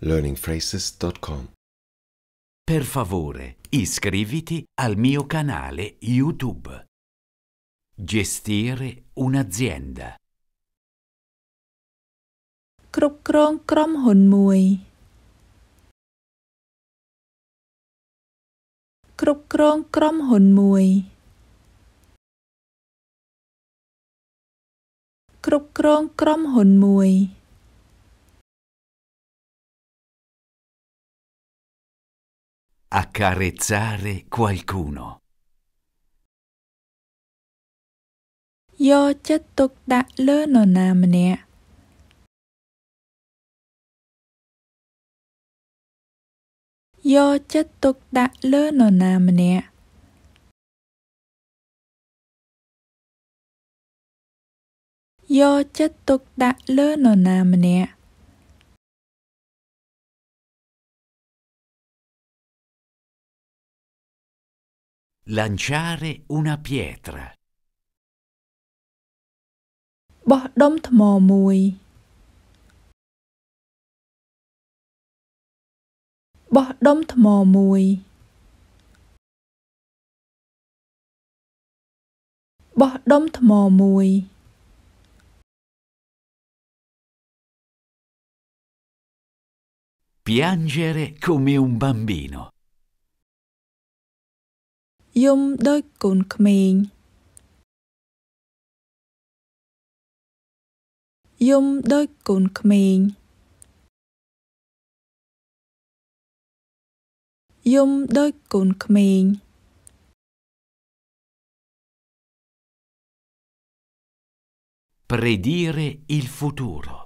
learningphrases.com. Per favore, iscriviti al mio canale YouTube. Gestire un'azienda. គ្រប់គ្រងក្រុមហ៊ុនមួយគ្រប់គ្រងក្រុមហ៊ុនមួយគ្រប់គ្រងក្រុមហ៊ុនមួយ Accarezzare qualcuno. Io Io non amne. Do chất tục ដាក់លើនរណាម្នាក់ Do chất tục ដាក់លើនរណាម្នាក់ Do non amne. Lanciare una pietra. បោះដុំថ្មមួយបោះដុំថ្មមួយបោះដុំថ្មមួយ Piangere come un bambino យំដូចកូនក្មេងយំដូចកូនក្មេងយំដូចកូនក្មេងព្រេឌីរេ il futuro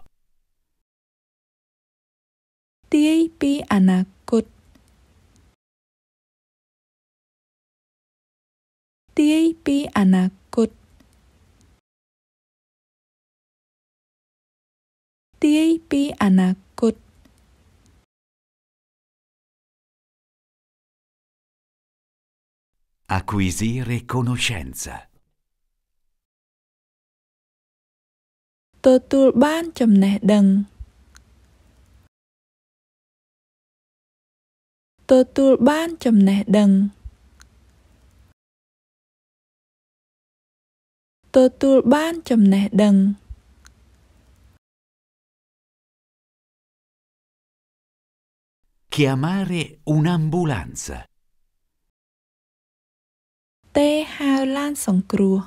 ទាយពីអនាគតទាយពីអនាគតទាយពីអនាគតអ c q u i s i r e conoscenza ទទួលបានចំណេះដឹងទទួលបានចំណេះដឹងទទួលបានចំណេះដឹងជា amare un'ambulanza ទេហៅឡានសង្គ្រោះ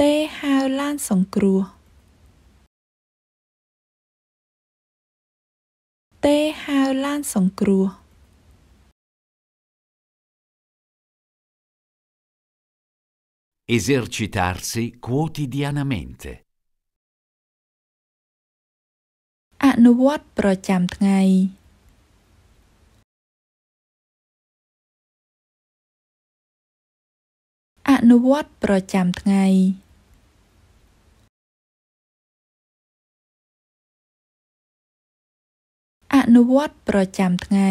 ទេហៅឡានសង្គ្រោះទេហៅឡានសង្គ្រោះ Esercitarsi quotidianamente. អនុវត្តប្រចាំថ្ងៃអនុវត្តប្រចាំថ្ងៃអនុវត្តប្រចាំថ្ងៃ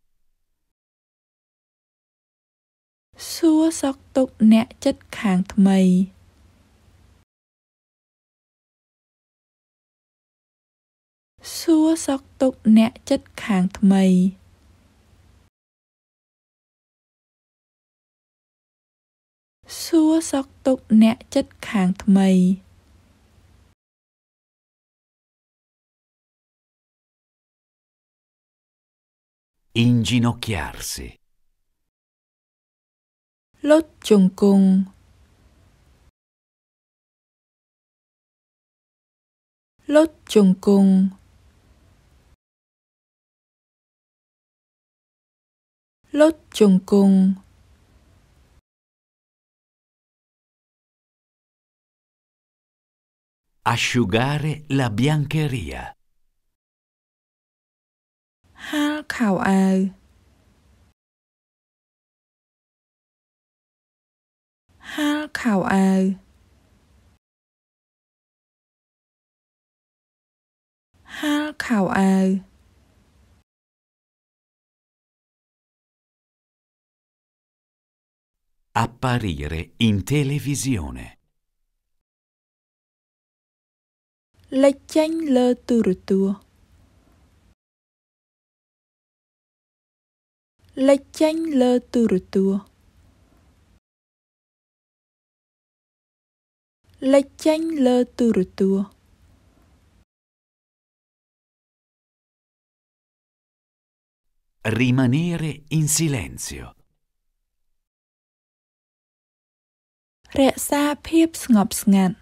សួរសុខទុក្ខអ្នកចិត្តខាង ថ្មីសួរសុខទុក្ខអ្នក ចិត្តខាង ថ្មីសួរសុខទុក្ខអ្នកចិត្តខាងថ្មី inginocchiarsi lốt trùng cùng lốt trùng cùng lốt trùng cùng asciugare la biancheria hal khảo ai haal in televisione lệch chanh lơ từ tùa lệch chanh lơ លេចចេញលើទូរទស្សន៍ Rimanere in silenzio រក្សាភាពស្ងប់ស្ងាត់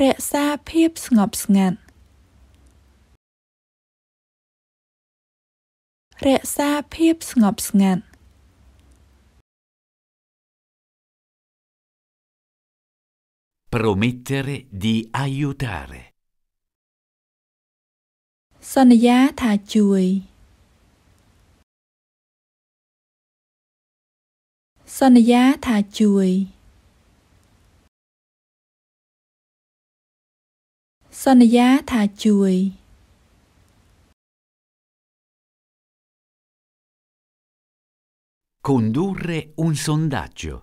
រក្សាភាពស្ងប់ស្ងាត់រក្សាភាពស្ងប់ស្ងាត់ promettere di aiutare សន្យាថាជួយសន្យាថាជួយសន្យាថាជួយ condurre un sondaggio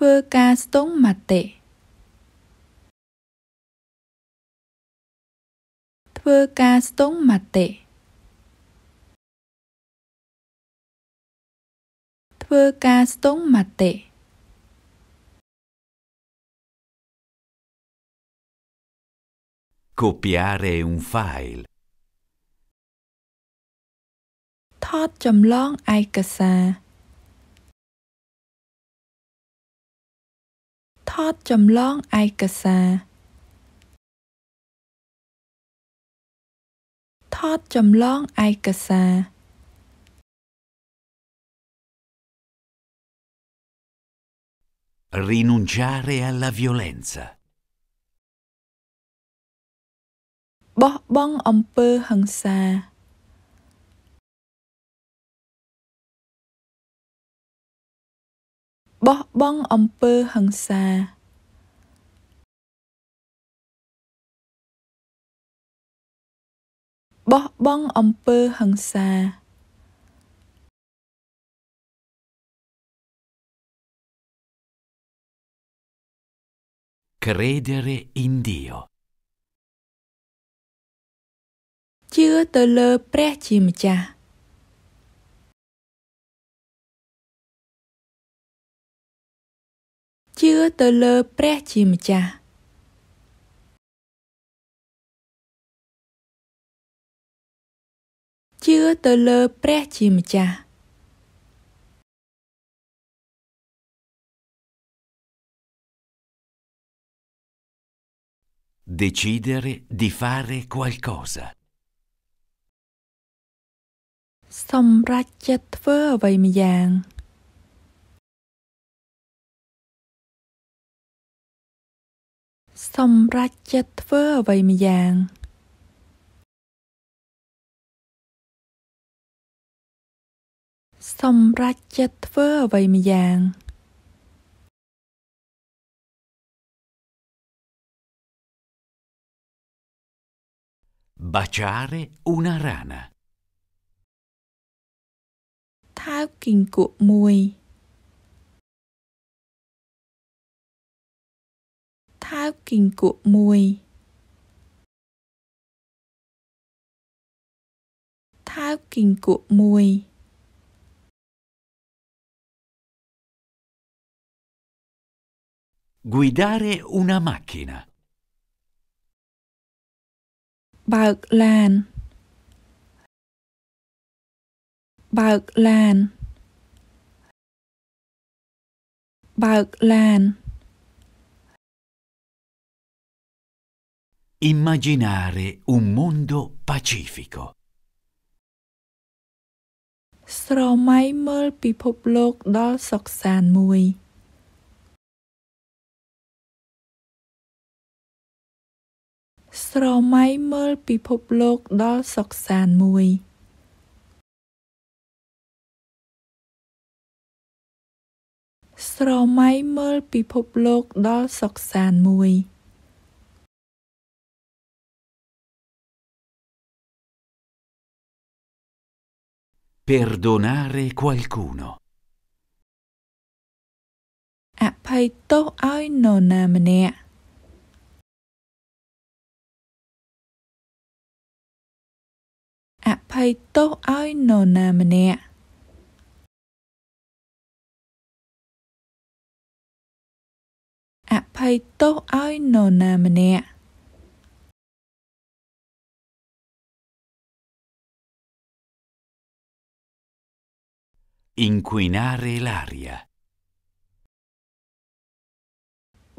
ធ្វើការស្ទង់មតិធ្វើការស្ទង់មតិធ្វើការស្ទង់មតិកូពីយ៉ារេ un file ថតចម្លងឯកសារថតចម្លងឯកសារថតចម្លងឯកសារ rinunciare alla violenza បោះបង់អំពើហិង្សាបោះបង់អំពើហិង្សាបោះបង់អំពើហិង្សាគ្រេដេរេអ៊ីនឌីយោជឿទៅលើព្រះជាម្ចាស់ជឿទៅលើព្រះជាម្ចាស់ជឿទៅលើព្រះជាម្ចាស់ Decidere di fare qualcosa. សម្រេចចិត្តធ្វើអ្វីម្យ៉ាង។សម្រេចចិត្តធ្វើអ្វីម្យ៉ាងសម្រេចចិត្តធ្វើអ្វីម្យ៉ាងបាចារេ una rana ថើបគីង្គក់មួយថើបគីង្គក់មួយថើបគីង្គក់មួយ guidare una macchina បើកឡានបើកឡានបើកឡាន Immaginare un mondo pacifico. ស្រមៃមើលពិភពលោកដល់សុខសាន្តមួយស្រមៃមើលពិភពលោកដល់សុខសាន្តមួយស្រមៃមើលពិភពលោកដល់សុខសាន្តមួយ Perdonare qualcuno. អភ័យទោសឲ្យនរណាម្នាក់អភ័យទោសឲ្យនរណាម្នាក់អភ័យទោសឲ្យនរណាម្នាក់ Inquinare l'aria.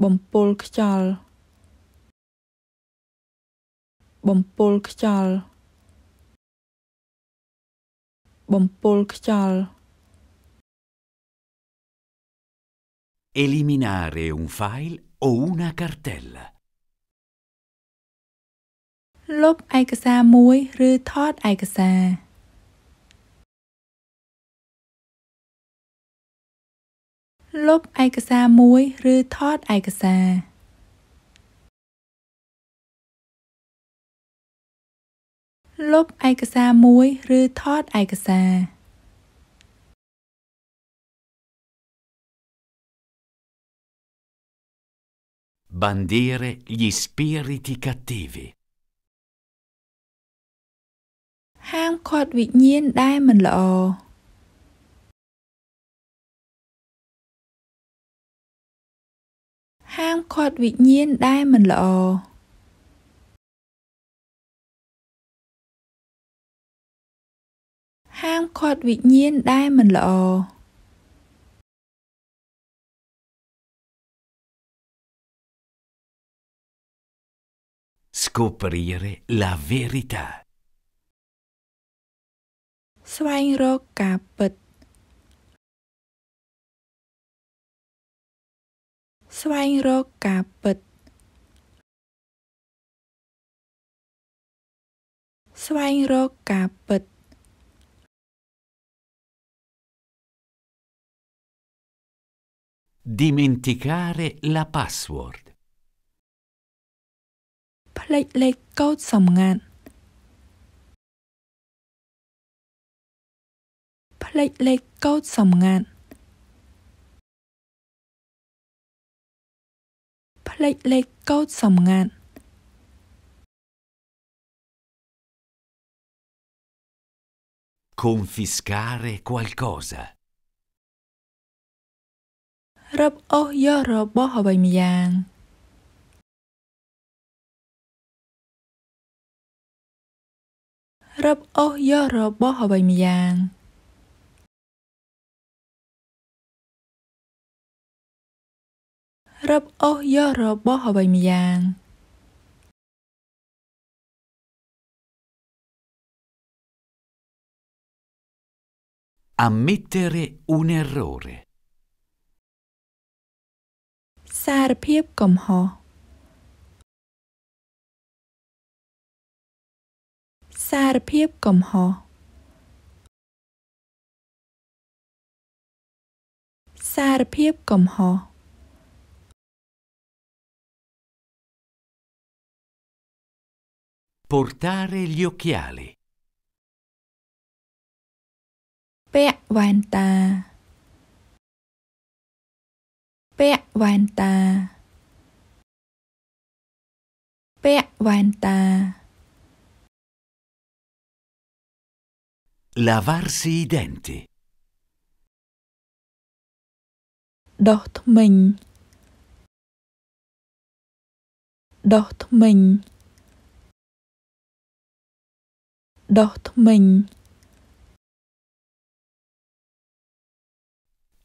បំពុលខ្យល់បំពុលខ្យល់បំពុលខ្យល់ Eliminare un file o una cartella. លុបឯកសារមួយ ឬថតឯកសារលុបឯកសារមួយ ឬថតឯកសារលុបឯកសារមួយឬថតឯកសារបានឌីរេ gli spiriti cattivi ហាមឃាត់វិញ្ញាណដែលមិនល្អហាមឃាត់វិញ្ញាណដែលមិនល្អហាមឃាត់វិញ្ញាណដែលមិនល្អស្កូប្រីរេឡាវេរីតាស្វែងរកការពិតស្វែងរកការពិតស្វែងរកការពិតดิเมนติคาร์ la password ផ្លេចលេខកូដសម្ងាត់ផ្លេចលេខកូដសម្ងាត់เล็กๆก็สำงัดค o n f i s c a r ร q u อ l c o s a รับโอ้ยอรบบ่หบมียางรับโอ้ยอรบบ่หบมียางរឹបអូសយករបស់អ្វីម្យ៉ាង។ Ammettere un errore. សារភាពកំហុសសារភាពកំហុសសារភាពកំហុស Portare gli occhiali. ពាក់វ៉ែនតាពាក់វ៉ែនតាពាក់វ៉ែនតា Lavarsi i denti. ដុសធ្មេញដុសធ្មេញដុសធ្មេញ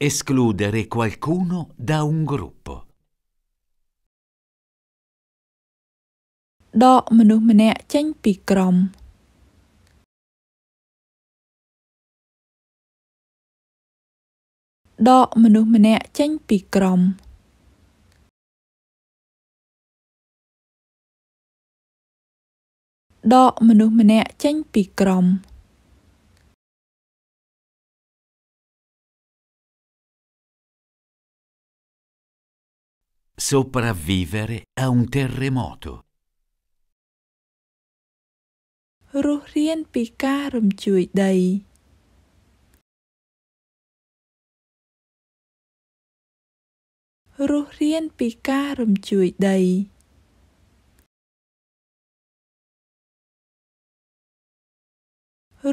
Escludere qualcuno da un gruppo. ដក មនុស្សម្នាក់ចេញ ពីក្រុមដកមនុស្សម្នាក់ចេញ ពីក្រុមដកមនុស្សម្នាក់ចេញពីក្រុម។ sopravvivere a un terremoto រស់រៀនពីការ រំជួយដីរស់រៀន ពីការ រំជួយដី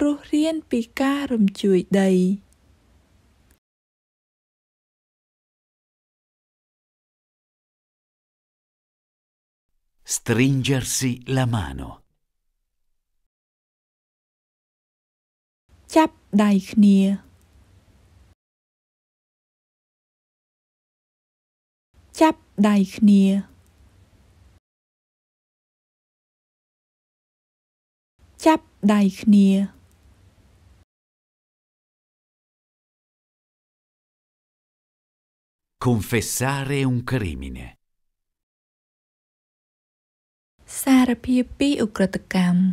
រស់រានពីការរំជួយដី។ stringersi la mano ចាប់ដៃគ្នាចាប់ដៃគ្នាចាប់ដៃគ្នា confessare un crimine. សារភាពពីឧក្រិដ្ឋកម្ម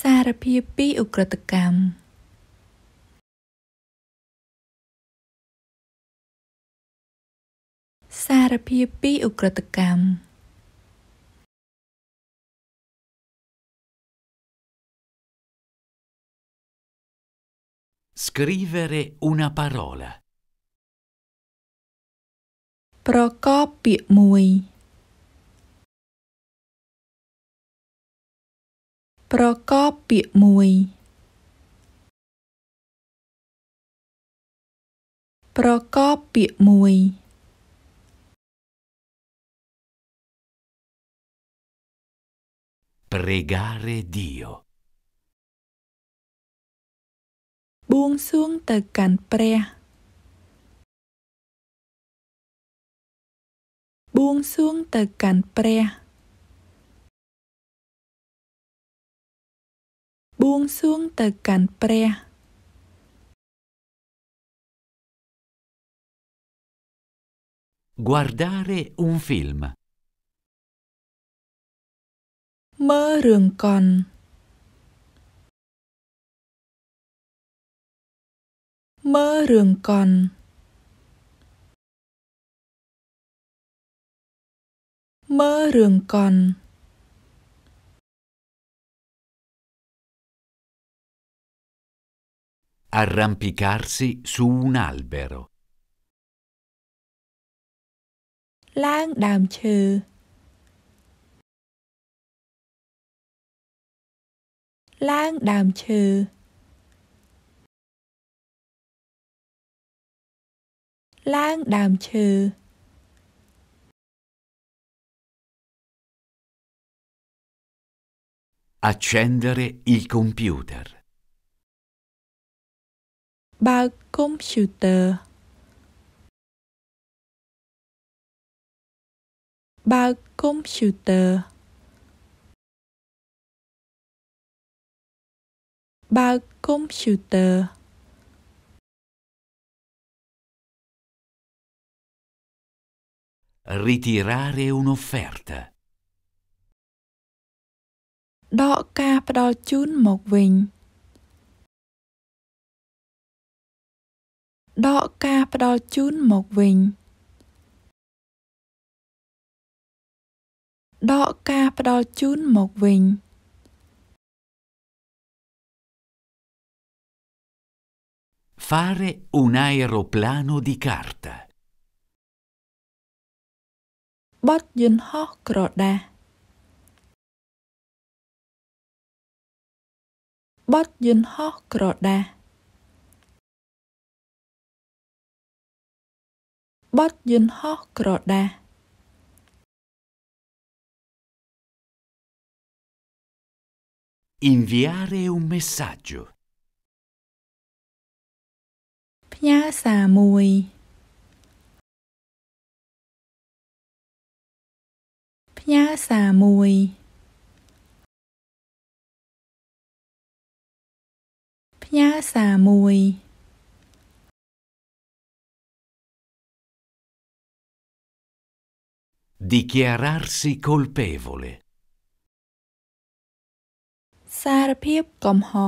សារភាពពីឧក្រិដ្ឋកម្មសារភាពពីឧក្រិដ្ឋកម្ម Scrivere una parola. Procopi Procopi ប្រកបពាក្យមួយ Procopi ប្រកបពាក្យមួយ Pregare Dio. បួងសួងទៅកាន់ព្រះបួងសួងទៅកាន់ព្រះបួងសួងទៅកាន់ព្រះ guardare un film មើលរឿងកុន rừng មើរឿងកន់មើរឿងកន់ arrampicarsi su un albero ឡើងដើមឈើឡើងដើមឈើ đàm ឡើងដើមឈើអ Accendere i computer បើក computer បើក computer បើក computer Ritirare un'offerta. Do Do Do ដកការផ្ដល់ជូនមកវិញដកការផ្ដល់ជូនមកវិញដកការផ្ដល់ជូនមកវិញ Fare un aeroplano di carta បទយន្តហោះក្រដាសបទយន្តហោះក្រដាសបទយន្តហោះក្រដាសអ៊ីនវីអារេអ៊ូមេសាជូផ្ញើសារមួយផ្ញើសារមួយផ្ញើសារមួយดิเคียร์สิโคลเปโวเลสารเพียบกอมหอ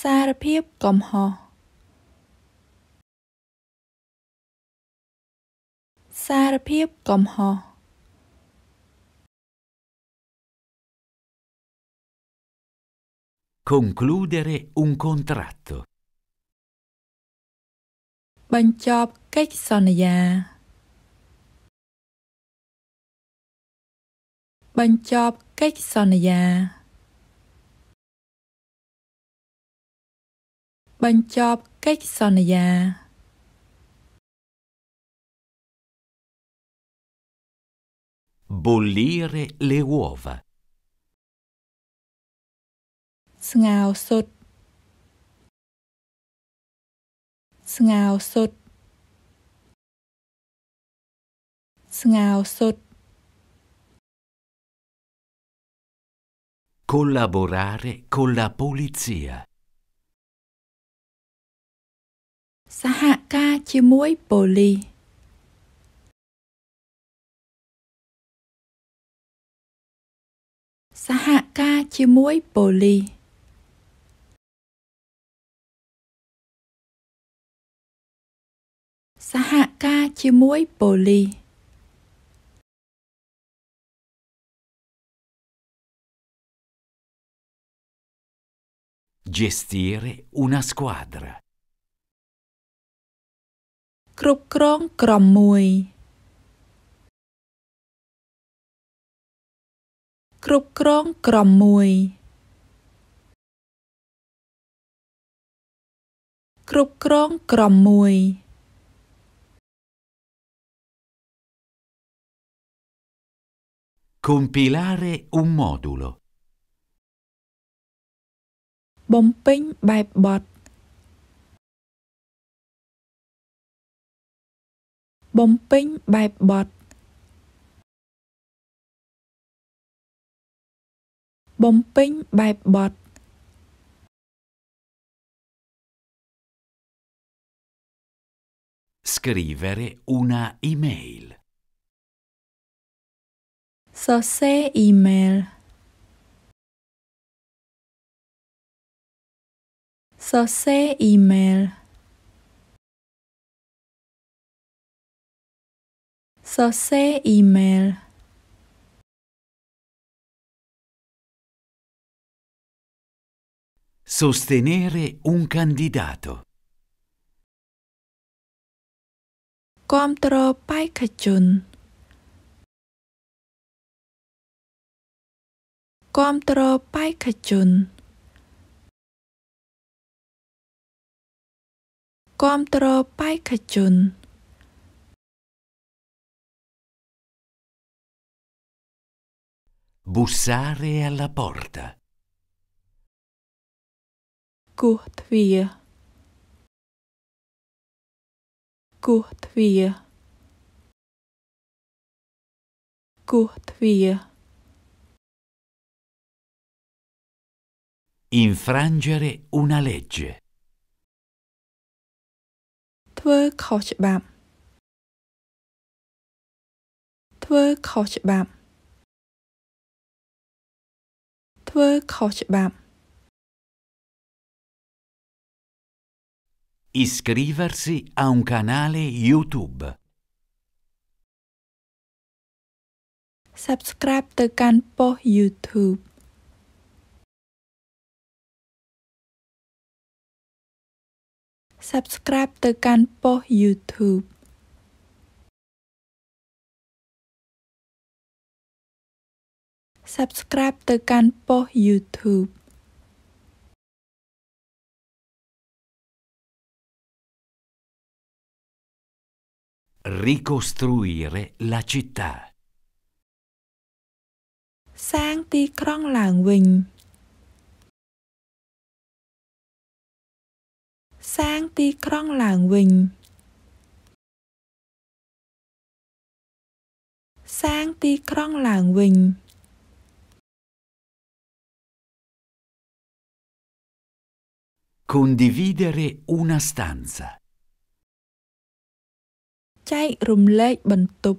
สารเพียบกอมหอសារភាពកំហុសៗ concludere un contratto បញ្ចប់កិច្ចសន្យា បញ្ចប់កិច្ចសន្យាបញ្ចប់កិច្ចសន្យា Bollire le uova. Sngao sot. Sngao sot. Sngao sot. Collaborare con la polizia. Saha ca ជាមួយប៉ូលីសសហការជាមួយប៉ូលីសសហការជាមួយប៉ូលីសជេស្ទីរេ una squadra គ្រប់គ្រងក្រុមមួយគ្រប់គ្រងក្រុមមួយគ្រប់គ្រងក្រុមមួយគំពីឡារេ un modulo បំពេញបែបបទបំពេញបែបបទបំពេញបែបបទ។ Scrivere una email. សរសេរ email សរសេរ email សរសេរ email Sostenere un candidato. គាំទ្របេក្ខជនគាំទ្របេក្ខជនគាំទ្របេក្ខជនบุสซาเร alla porta គោះទ្វារគោះទ្វារគោះទ្វារ Infrangere una legge ធ្វើខុសច្បាប់ធ្វើខុសច្បាប់ធ្វើខុសច្បាប់ Iscriversi a un canale YouTube. Subscribe ទៅកាន់ប៉ុស YouTube. Subscribe ទៅកាន់ប៉ុស YouTube. សាប់ស្ក្រាបទៅកាន់ប៉ុស YouTube Ricostruire la città. Sang ti krong lang vinh. Sang ti krong lang vinh. Sang ti krong lang vinh. Condividere una stanza. ចែករំលែកបន្ទប់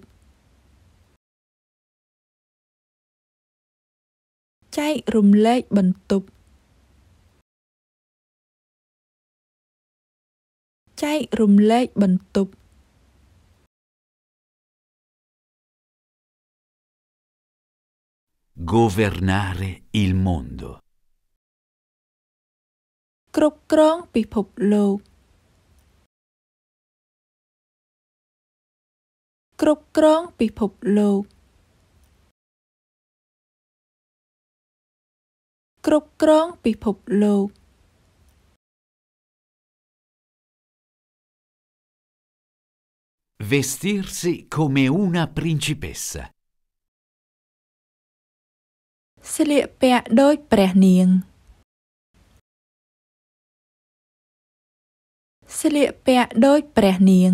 ចែករំលែកបន្ទប់ចែករំលែកបន្ទប់ governare il mondo គ្រប់គ្រងពិភពលោកគ្រប់គ្រងពិភពលោកគ្រប់គ្រងពិភពលោកវេស្ទីរស៊ី come una principessa ស្លៀកពាក់ដូចព្រះនាងស្លៀកពាក់ដូចព្រះនាង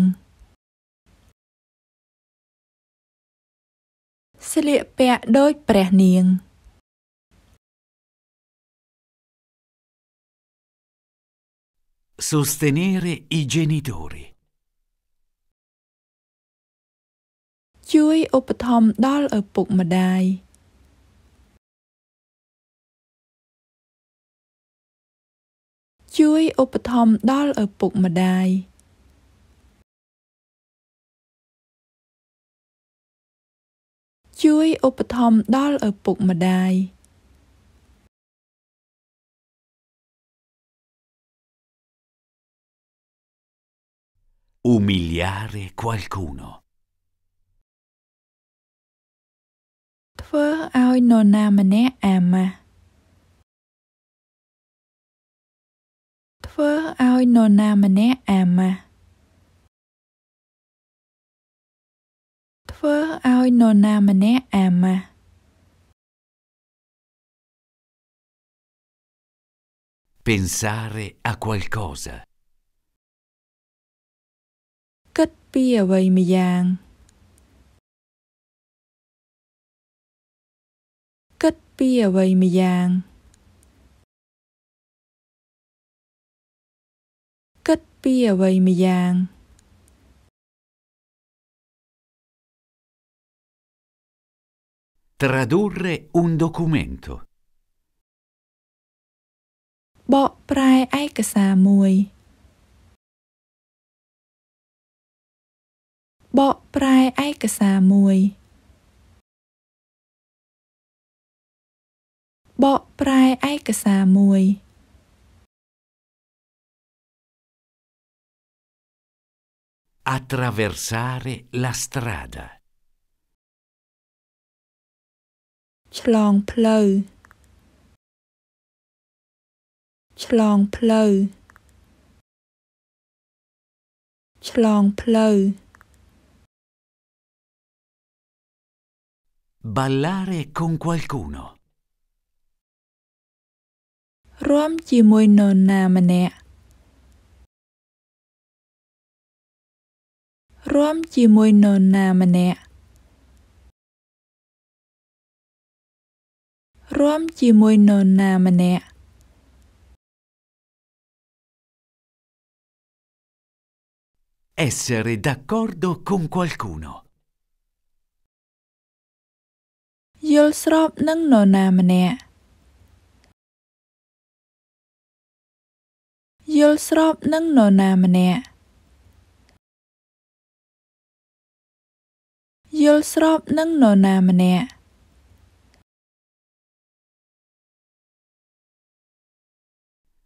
ស្លៀកពាក់ដូចព្រះនាងសូស្ទេនេរេអ៊ីជេនីតូរីជួយឧបត្ថម្ភដល់ឪពុកម្ដាយជួយឧបត្ថម្ភដល់ឪពុកម្ដាយ។ช่วยอุปถัมภ์ดอลอปุกมาได้อุมิลิอาร์เอควอลคูโนทเฟอรเอาโนนามาเนะแอมมาทเฟอรเอาโนนามาเนะแอมมาធ្វើឲ្យនរណាម្នាក់អាម៉ាស់ pensare a qualcosa គិតពីអ្វីម្យ៉ាងគិតពីអ្វីម្យ៉ាងគិតពីអ្វីម្យ៉ាង Tradurre un documento. Bọ prae aikasar mui. Bọ prae aikasar mui. Bọ prae aikasar mui. Attraversare la strada. ឆ្លង ផ្លូវឆ្លងផ្លូវឆ្លងផ្លូវ Ballare con qualcuno រួមជាមួយនរណាម្នាក់រួមជាមួយនរណា ម្នាក់រាំជាមួយនរណាម្នាក់។ Essere d'accordo con qualcuno. យល់ស្របនឹងនរណាម្នាក់យល់ស្របនឹងនរណាម្នាក់យល់ស្របនឹងនរណាម្នាក់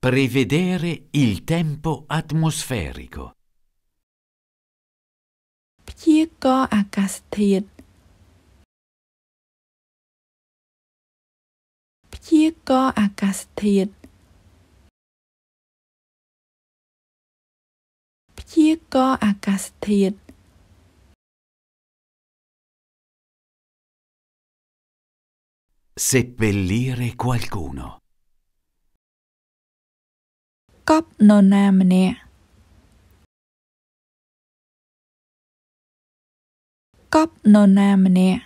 Prevedere il tempo atmosferico. ព្យាករណ៍អាកាសធាតុព្យាករណ៍អាកាសធាតុព្យាករណ៍អាកាសធាតុ Seppellire qualcuno. កប់នរណាម្នាក់កប់នរណាម្នាក់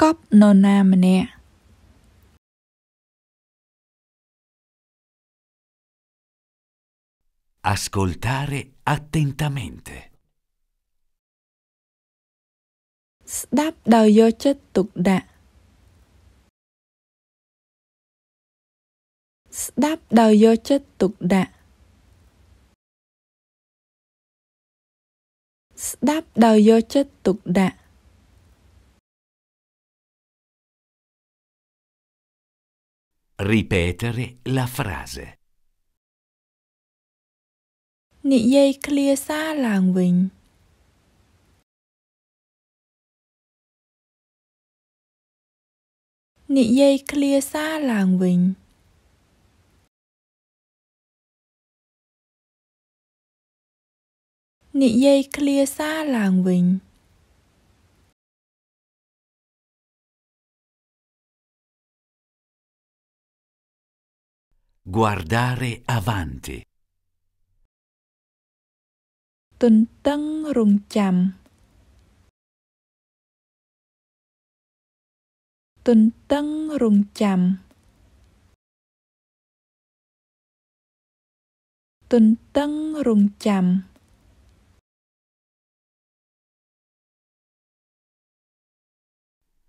កប់នរណាម្នាក់អ ascoltare attentamente ស្ដាប់ ដោយយកចិត្តទុកដាក់ đáp đầu vô chất tục đạ đáp đầu vô chất tục đạ Ripetere la frase. Nị dây clear xa làng vinh. Nị dây clear xa làng vinh. និយាយឃ្លាសារឡើងវិញ។ guardare avanti ទន្ទឹងរង់ចាំទន្ទឹងរង់ចាំទន្ទឹងរង់ចាំ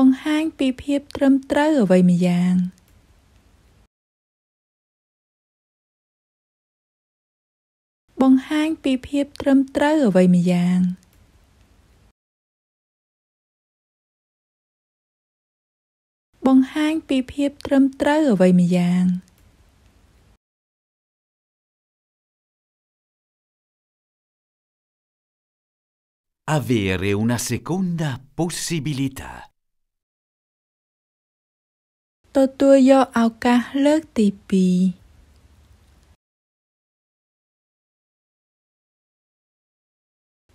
បង្ហាញពីភាពត្រឹមត្រូវអ្វីម្យ៉ាង។បង្ហាញពីភាពត្រឹមត្រូវអ្វីម្យ៉ាងបង្ហាញពីភាពត្រឹមត្រូវអ្វីម្យ៉ាងអ avere una seconda possibilità ទទួលយកឱកាសលើកទីពីរ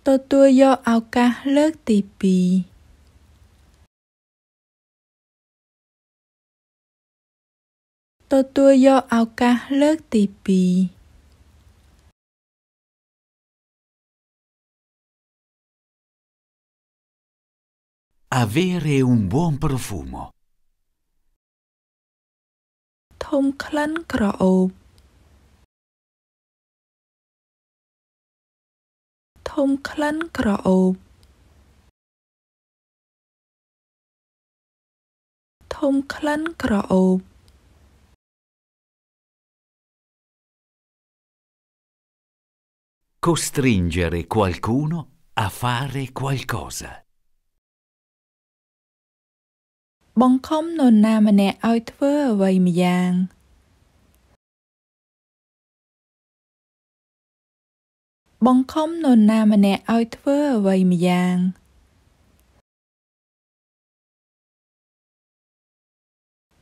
ទទួលយកឱកាសលើកទីពីរទទួលយកឱកាសលើកទីពីរអ្វេរេ un buon profumo ធំក្លិនក្រអូបធំក្លិនក្រអូបធំក្លិនក្រអូប Costringere qualcuno a fare qualcosa. បង្ខំនរណាម្នាក់ឲ្យធ្វើអ្វីម្យ៉ាង។បង្ខំនរណាម្នាក់ឲ្យធ្វើអ្វីម្យ៉ាង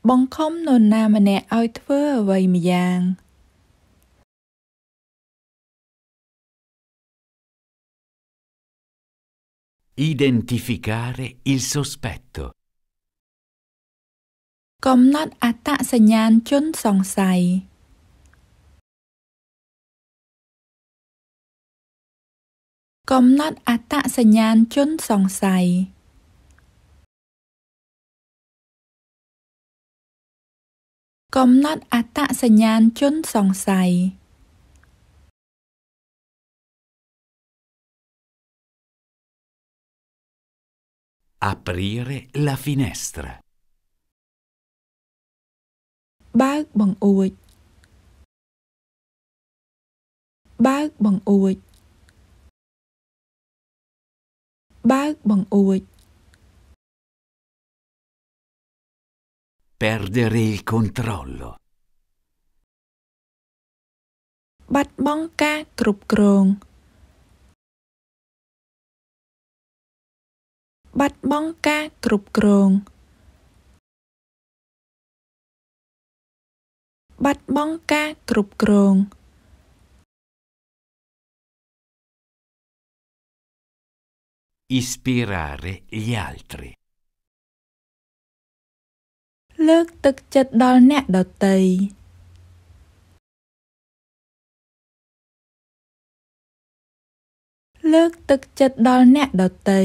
បង្ខំនរណាម្នាក់ឲ្យធ្វើអ្វីម្យ៉ាង identificare il sospetto កំណត់អត្តសញ្ញាណជនសង្ស័យកំណត់អត្តសញ្ញាណជនសង្ស័យកំណត់អត្តសញ្ញាណជនសង្ស័យអាប្រីរេឡាហ្វីណេស្ត្រាបើក បង្អួចបើកបង្អួចបើកបង្អួច perdere il controllo បាត់បង់ការគ្រប់គ្រងបាត់បង់ការគ្រប់គ្រងបាត់បង់ការគ្រប់គ្រងអ៊ីស្ពីរ៉ារេ gli altri លើកទឹកចិត្តដល់អ្នកដទៃលើកទឹកចិត្តដល់អ្នកដទៃ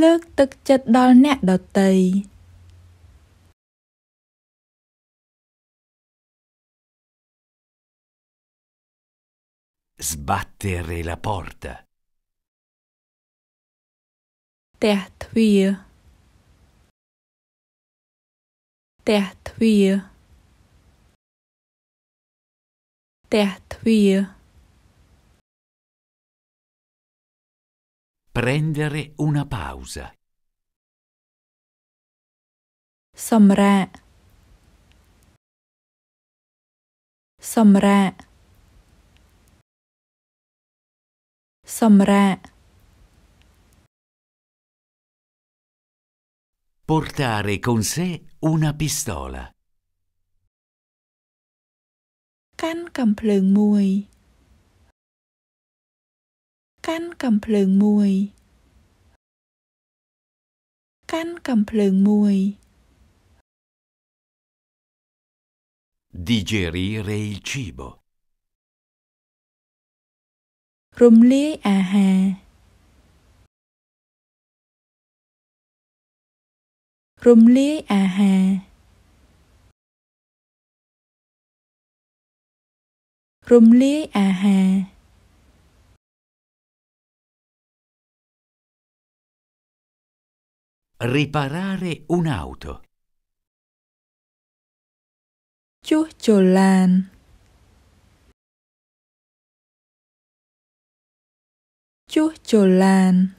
លើកទឹកចិត្តដល់អ្នកដទៃស្បាត់ទេរេឡាពរតាទះទ្វារទះទ្វារទះទ្វារ prendere una pausa. Somre. Somre. Somre. Portare con sé una pistola. Can cầm ភ្លើងមួយកាន់កំភ្លើងមួយកាន់កំភ្លើងមួយ Digerire il cibo រំលាយអាហាររំលាយអាហាររំលាយអាហារ Riparare un'auto. Chú chồ lan. Chú chồ lan.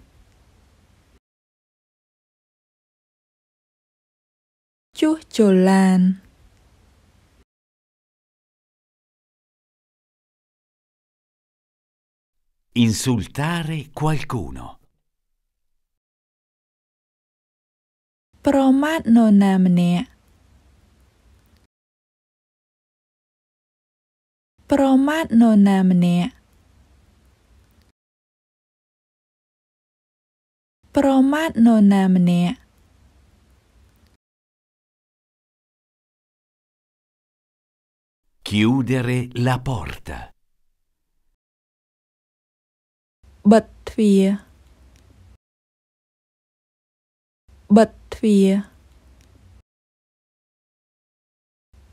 Chú chồ lan. Insultare qualcuno. ប្រមាថនរណាម្នាក់ប្រមាថនរណាម្នាក់ប្រមាថនរណាម្នាក់ chiudere la porta បិទទ្វារ bật thìa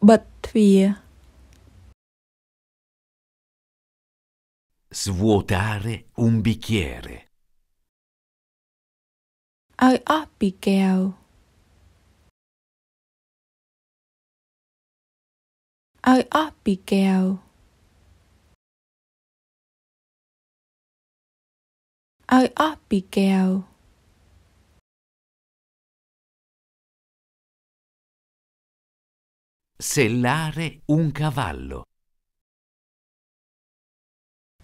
bật thìa svuotare un bicchiere ai appi keo ai appi keo ai appi keo Sellare un cavallo.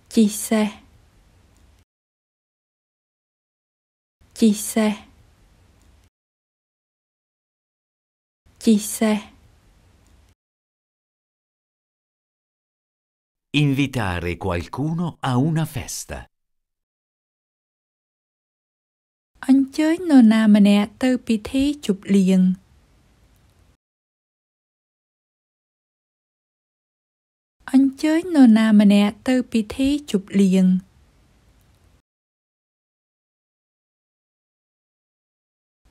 Chi sei? Chi sei? Chi sei? Invitare qualcuno a una festa. Anh chơi nô na mà nè từ thí chụp liền. អញ្ជើញនរណាម្នាក់ទៅពិធីជប់លៀង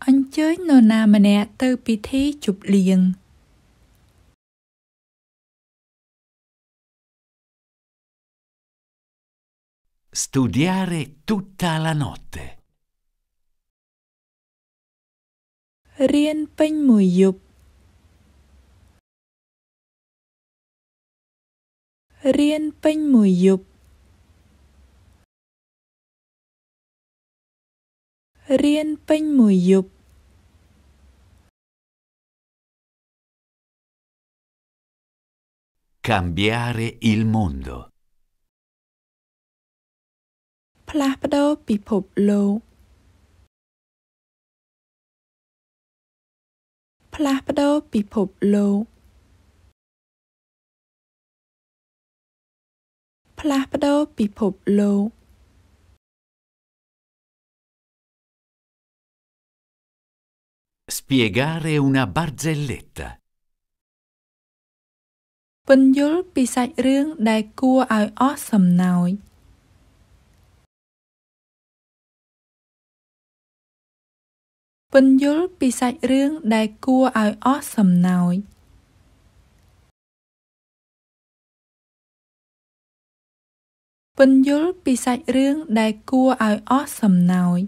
អញ្ជើញនរណាម្នាក់ទៅពិធីជប់លៀងស្ទូឌីយ៉ារេ tutta la notte រៀនពេញមួយយប់រៀនពេញមួយយប់រៀនពេញមួយយប់ cambiare il mondo ផ្លាស់ប្ដូរពិភពលោកផ្លាស់ប្ដូរពិភពលោកផ្លាស់ប្តូរពិភពលោក។ Spiegare una barzelletta ពន្យល់ពីសាច់រឿងដែលគួរឲ្យអស់សំណើចពន្យល់ពីសាច់រឿងដែលគួរឲ្យអស់សំណើច។ពន្យល់ពីសាច់រឿងដែលគួរឲ្យអស់សំណើច។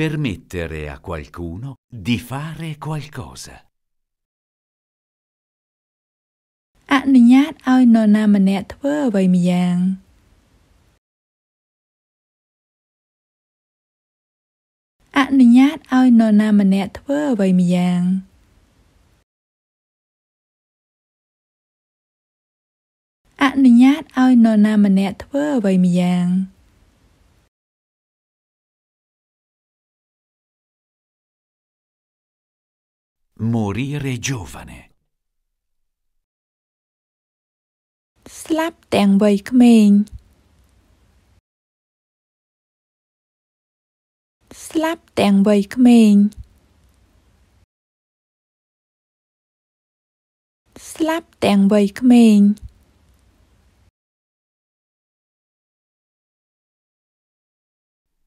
permettere a qualcuno di fare qualcosa អនុញ្ញាតឲ្យនរណាម្នាក់ធ្វើអ្វីម្យ៉ាងអនុញ្ញាតឲ្យនរណាម្នាក់ធ្វើអ្វីម្យ៉ាង។អនុញ្ញាតឲ្យនរណាម្នាក់ធ្វើអ្វីម្យ៉ាង។ morire giovane ស្លាប់ទាំងវ័យក្មេងស្លាប់ទាំងវ័យក្មេងស្លាប់ទាំងវ័យក្មេង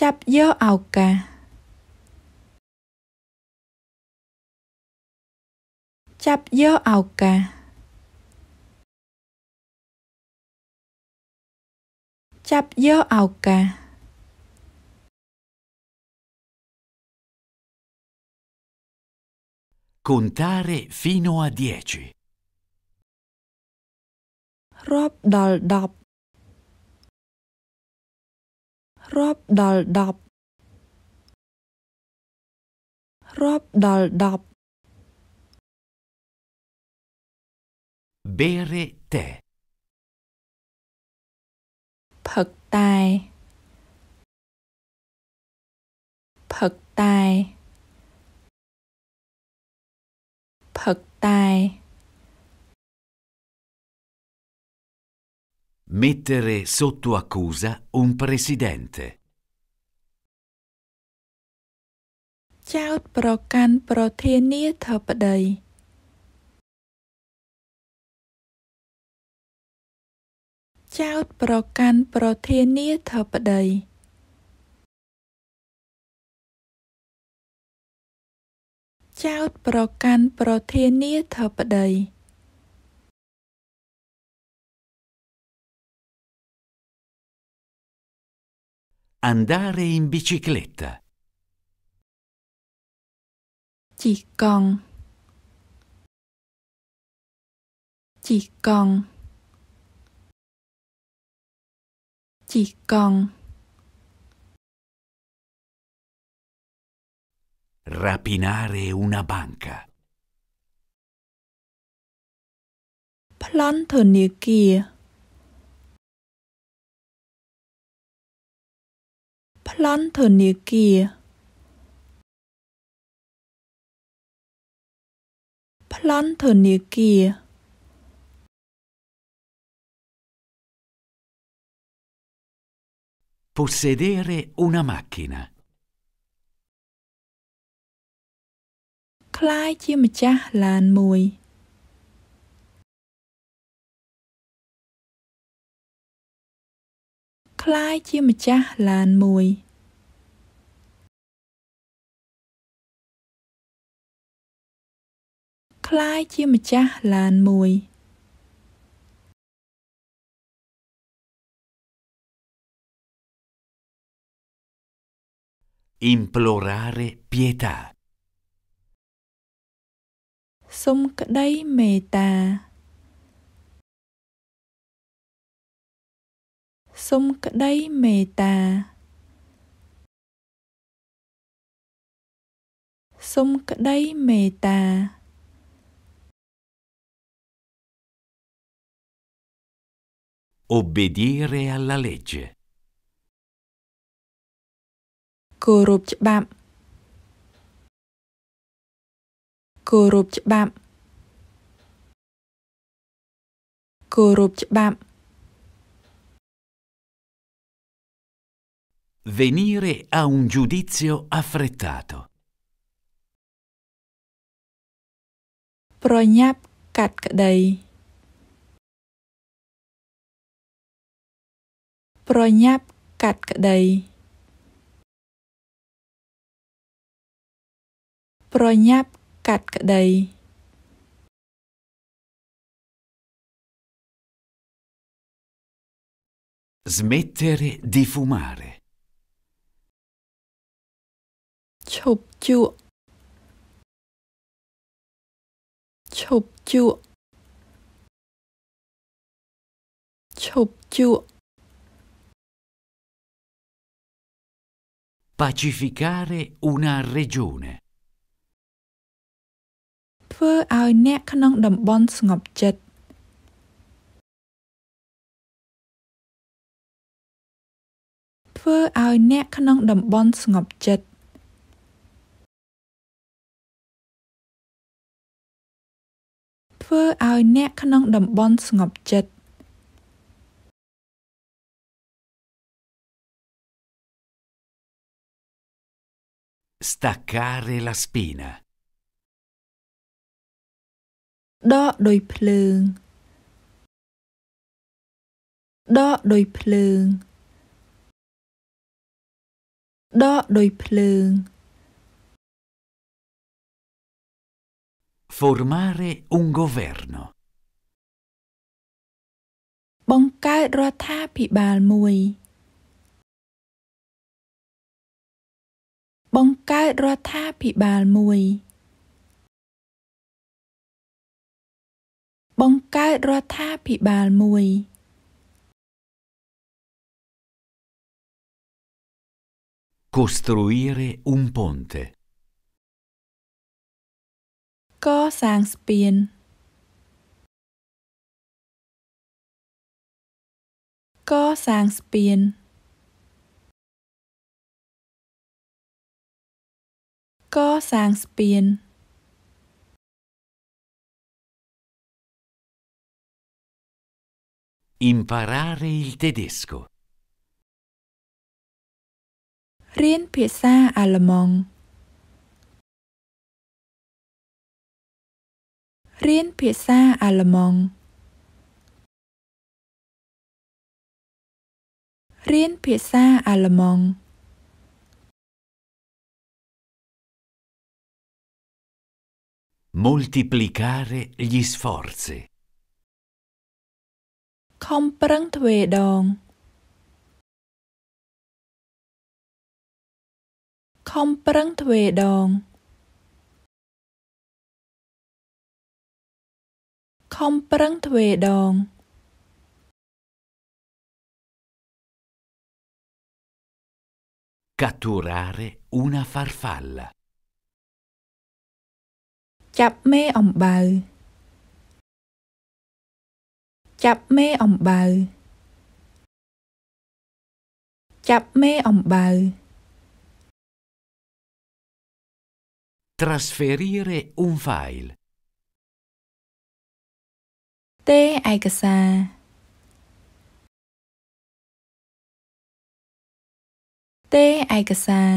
ចាប់យកឱកាសចាប់យកឱកាសចាប់យកឱកាស Contare fino a 10. រាប់ដល់10รอบดอลดับรอบดอลดับเบรเตผักตายผักตายผักตาย Mettere sotto accusa un presidente. ចោតប្រកាន់ប្រធានាធិបតីចោតប្រកាន់ប្រធានាធិបតីចោតប្រកាន់ប្រធានាធិបតី Andare in bicicletta. Chỉ còn. Chỉ còn. Chỉ còn. Rapinare una banca. Plan ប្លន់ធនាគារប្លន់ធនាគារ។ possedere una macchina คล้ายជាម្ចាស់ឡានមួយ។คล้ายជាម្ចាស់ឡានមួយคล้ายជាម្ចាស់ឡានមួយអ implorare pietà សុំក្តីមេត្តាសុំក្តីមេត្តាសុំក្តីមេត្តាអូបេឌីរេ alla legge គោរពច្បាប់គោរពច្បាប់គោរពច្បាប់ Venire a un giudizio affrettato. ប្រញាប់កាត់ក្តីប្រញាប់កាត់ក្តីប្រញាប់កាត់ក្តីស្មេតេរឌីហ្វូម៉ារេឈប់ជក់ឈប់ជក់ឈប់ជក់ pacificare una regione ធ្វើឲ្យអ្នក ក្នុងតំបន់ស្ងប់ចិត្តធ្វើឲ្យអ្នកក្នុងតំបន់ស្ងប់ចិត្តធ្វើឲ្យអ្នក ក្នុងតំបន់ស្ងប់ចិត្ត staccare la spina ដកដោយភ្លើងដកដោយភ្លើងដកដោយភ្លើង formare un governo បង្កើតរដ្ឋាភិបាលមួយបង្កើតរដ្ឋាភិបាលមួយបង្កើតរដ្ឋាភិបាលមួយ costruire un ponte កសាងស្ពានកសាងស្ពានកសាងស្ពាន Imparare il tedesco រៀនភាសាអាល្លឺម៉ង់រៀនភាសាអាល្លឺម៉ង់រៀនភាសាអាល្លឺម៉ង់មូលទីប្លីការេ gli sforzi ខំប្រឹងទ្វេដងខំប្រឹងទ្វេដងខំប្រឹងទ្វេដង។ catturare una farfalla ចាប់មេអំបៅចាប់មេអំបៅចាប់មេអំបៅ trasferire un file ទេឯកសារទេឯកសារ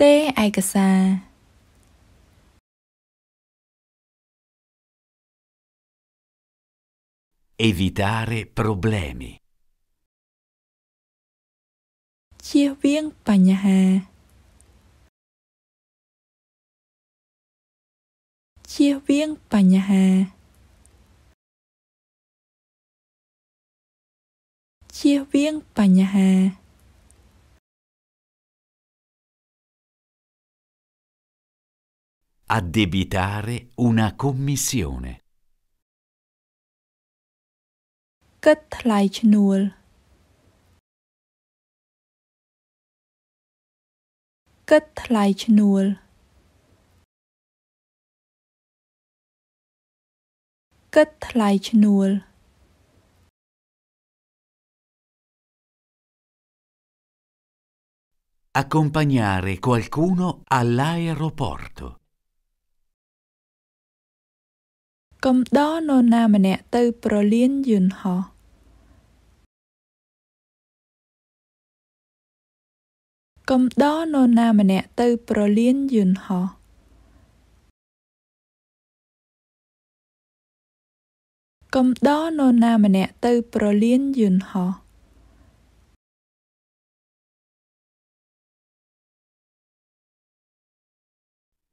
ទេឯកសារអេវីតារេប្រូប្លេមីជៀសវាងបញ្ហាជៀសវាងបញ្ហាជៀសវាងបញ្ហាអដេប៊ីតារេ una commissione គិតថ្លៃឈ្នួលគិតថ្លៃឈ្នួលគិតថ្លៃឈ្នួល។ accompagnare qualcuno all'aeroporto កំដរនរណាម្នាក់ ទៅ ប្រលានយន្តហោះកំដរនរណាម្នាក់ទៅ ប្រលានយន្តហោះកំដរនរណាម្នាក់ទៅប្រលានយន្តហោះ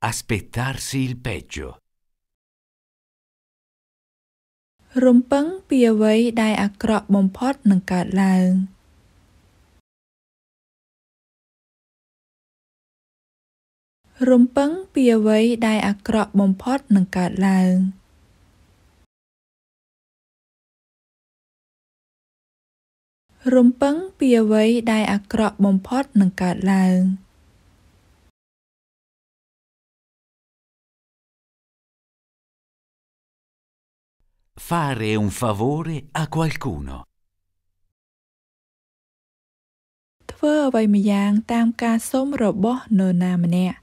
អ aspettarsi il peggio រំពឹងពីអ្វីដែលអាក្រក់បំផុតនឹងកើតឡើងរំពឹងពីអ្វីដែលអាក្រក់បំផុតនឹងកើតឡើង។រំពឹងពីអ្វីដែលអាក្រក់បំផុតនឹងកើតឡើង។ Fare un favore a qualcuno. ធ្វើអ្វីម្យ៉ាងតាមការសុំរបស់នរណាម្នាក់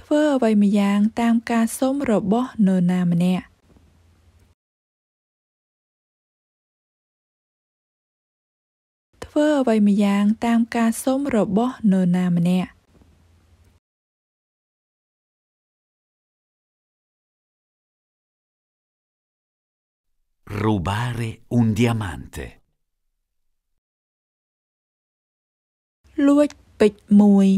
ធ្វើអ្វីម្យ៉ាងតាមការសុំរបស់នរណាម្នាក់ធ្វើអ្វីម្យ៉ាងតាមការសុំរបស់នរណាម្នាក់ rubare un diamante លួចពេជ្រមួយ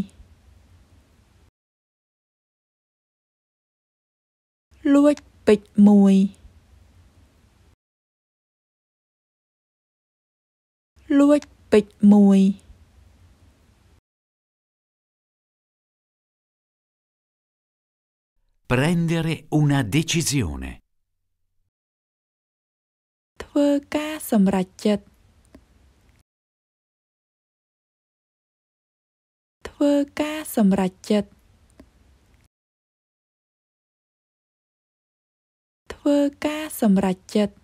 លួចពេជ្រមួយលួចពេជ្រមួយ1 prendere una decisione ធ្វើការសម្រេចចិត្តធ្វើការសម្រេចចិត្តធ្វើការសម្រេចចិត្ត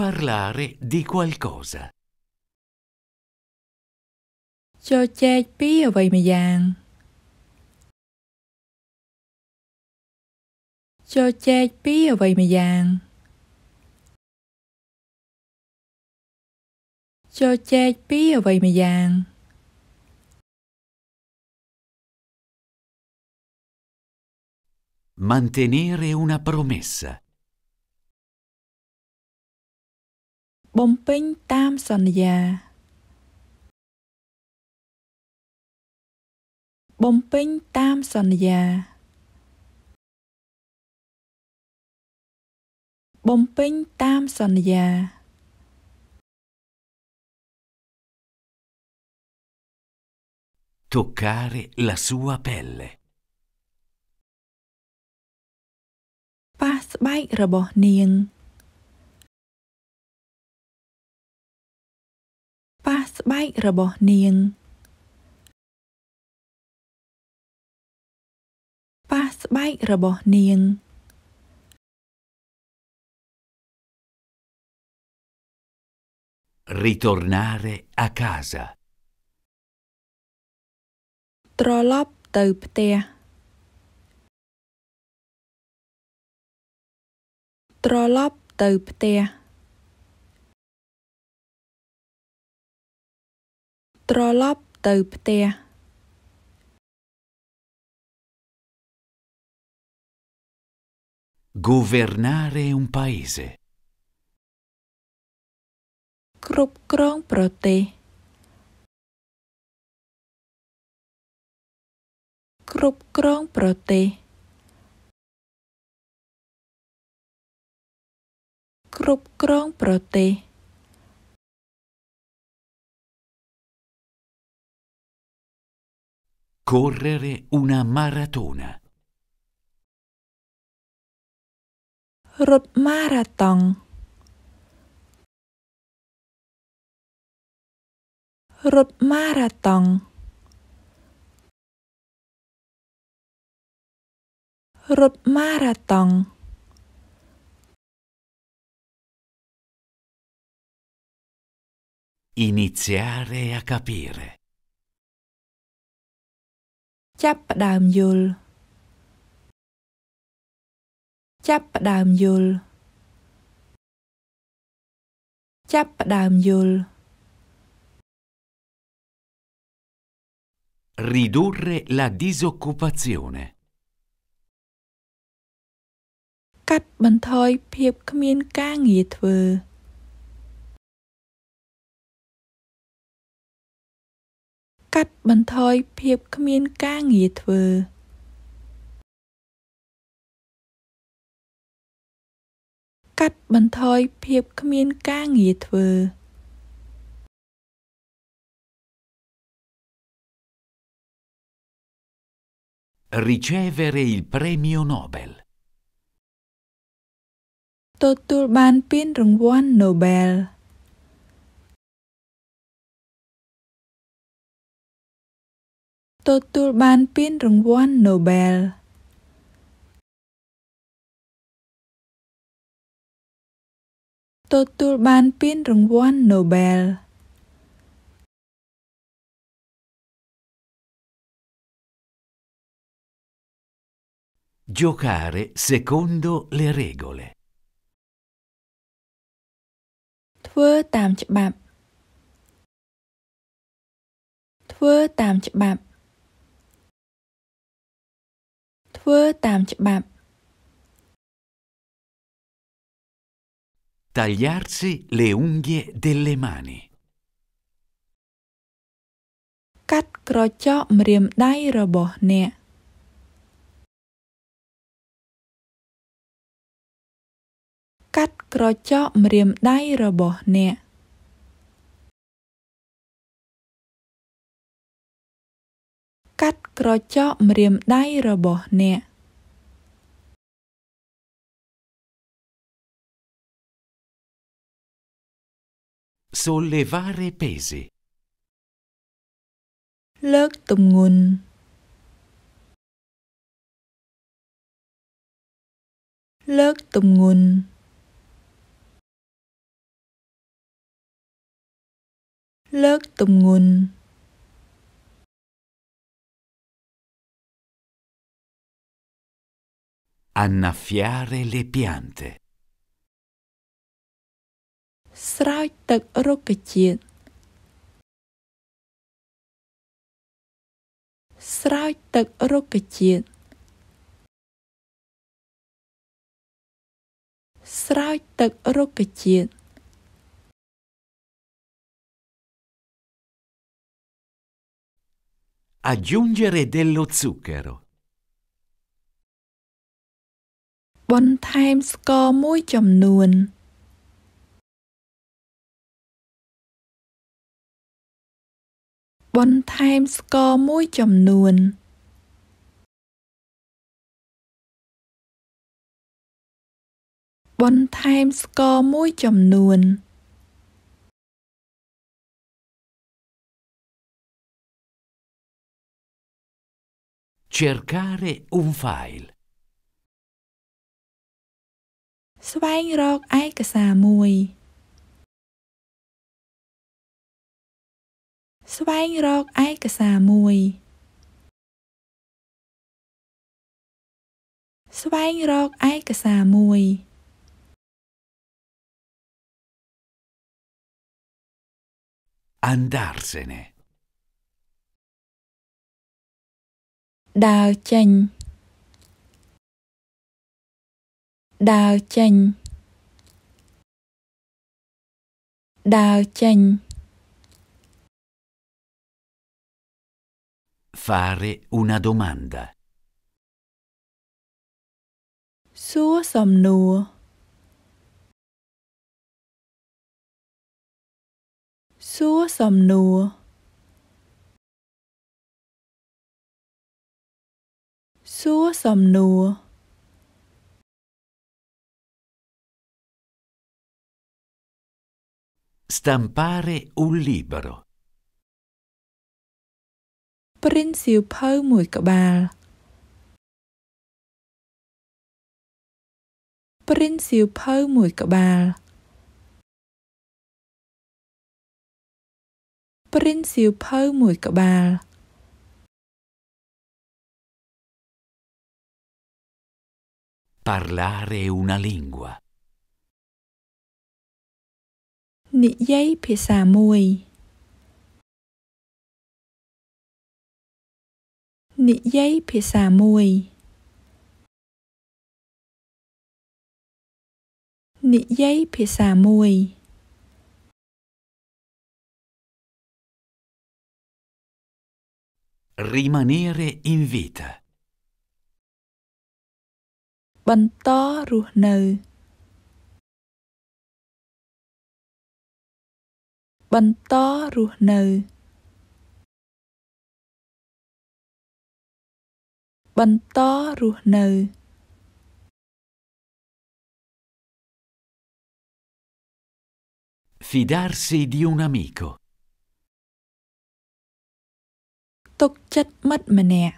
Parlare di qualcosa. ជជែកពីអ្វីម្យ៉ាងជជែកពីអ្វីម្យ៉ាងជជែកពីអ្វីម្យ៉ាង Mantenere una promessa បំពេញតាមសន្យា បំពេញតាមសន្យា បំពេញតាមសន្យាតូការេ la sua pelle ប៉ះស្បែករបស់នាងប៉ះស្បែករបស់នាងប៉ះស្បែករបស់នាងរ ritornare a casa ត្រឡប់ទៅផ្ទះត្រឡប់ទៅផ្ទះត្រឡប់ទៅផ្ទះ។ governare un paese គ្រប់គ្រងប្រទេសគ្រប់គ្រងប្រទេសគ្រប់គ្រងប្រទេស Correre una maratona. Rot marathon. Rot Iniziare a capire. ចាប់ផ្ដើមយល់ចាប់ផ្ដើមយល់ចាប់ផ្ដើមយល់ Ridurre la disoccupazione កាត់បន្ថយភាពគ្មានការងារធ្វើកាត់បន្ថយភាពគ្មានការងារធ្វើ។កាត់បន្ថយភាពគ្មានការងារធ្វើ ricevere il premio Nobel ទទួលបានពានរង្វាន់ Nobel ទទួលបានពានរង្វាន់ Nobel ។ Nobel ទទួលបានពានរង្វាន់ Nobel ហ្គូការេ secondo le regole ធ្វើតាមច្បាប់ធ្វើតាមច្បាប់ធ្វើតាមច្បាប់ Tagliarsi le unghie delle mani កាត់ក្រចកម្រាមដៃរបស់អ្នកកាត់ក្រចកម្រាមដៃរបស់អ្នកកាត់ក្រចកម្រាមដៃរបស់អ្នក។ sollevare pesi លើកទម្ងន់លើកទម្ងន់លើកទម្ងន់ Annaffiare le piante. ស្រោចទឹករុក្ខជាតិស្រោចទឹករុក្ខជាតិស្រោចទឹករុក្ខជាតិ Aggiungere dello zucchero. បន្ថែមស្ករមួយចំនួនបន្ថែមស្ករមួយចំនួនបន្ថែមស្ករមួយចំនួនច cercare un file ស្វែងរកឯកសារមួយ ស្វែងរកឯកសារមួយ ស្វែងរកឯកសារមួយ andarsene ដើរចេញ đào chanh đào chanh fare una domanda xúa sầm nùa xúa sầm nùa xúa sầm nùa Stampare un libro. cabal. Print cabal. Print សៀវភៅមួយក្បាល Print cabal. Parlare una lingua. និយាយភាសាមួយនិយាយភាសាមួយនិយាយភាសាមួយរីម៉ានីរេអ៊ីនវីតាបន្តរស់នៅបន្តរស់នៅបន្តរស់នៅ Fidarsi di un amico ទុកចិត្តមិត្តម្នាក់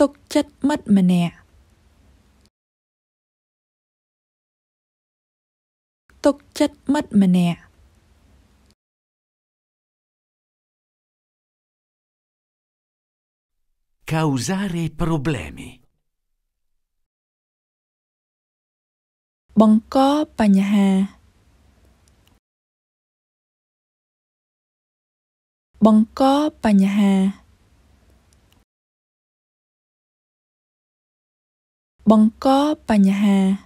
ទុកចិត្តមិត្តម្នាក់ตกจัดมัดมาแน่ค a u s a r e problemi บังก็ปัญหาบังก็ปัญหาบังก็ปัญหา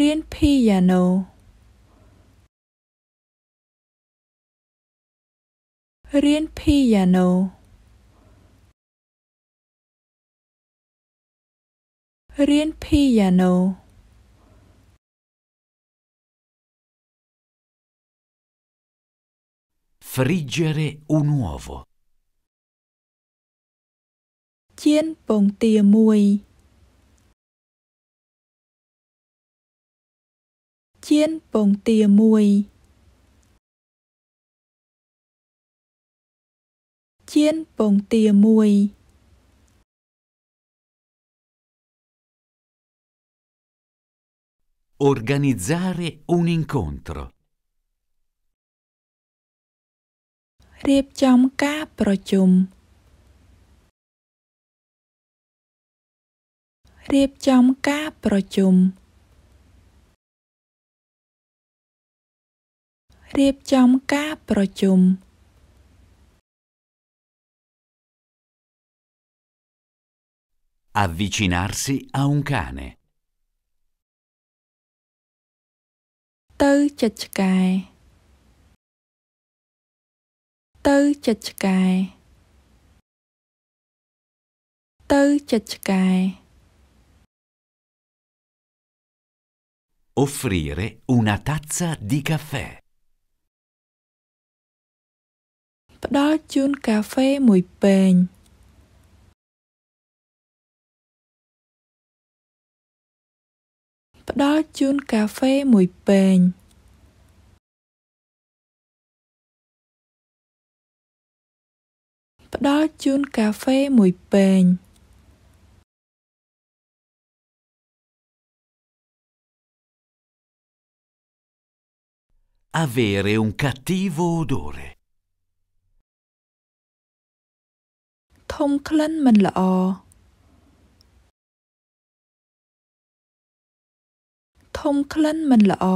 រៀនព្យ៉ាណូរៀនព្យ៉ាណូរៀនព្យ៉ាណូហ្វ្រីជេរេអ៊ូនអូវជៀនពងទាមួយចៀនពងទាមួយចៀនពងទាមួយ Organizzare un incontro រៀបចំការប្រជុំរៀបចំការប្រជុំរៀបចំការប្រជុំ។ avvicinarsi a un cane ទៅជិតឆ្កែទៅជិតឆ្កែទៅជិតឆ្កែ offrire una tazza di caffè ផ្ដល់ជូនកាហ្វេមួយពែង។ផ្ដល់ជូនកាហ្វេមួយពែងផ្ដល់ជូនកាហ្វេមួយពែងអ្វេរេ un cattivo odore ធំក្លិនមិនល្អធំក្លិនមិនល្អ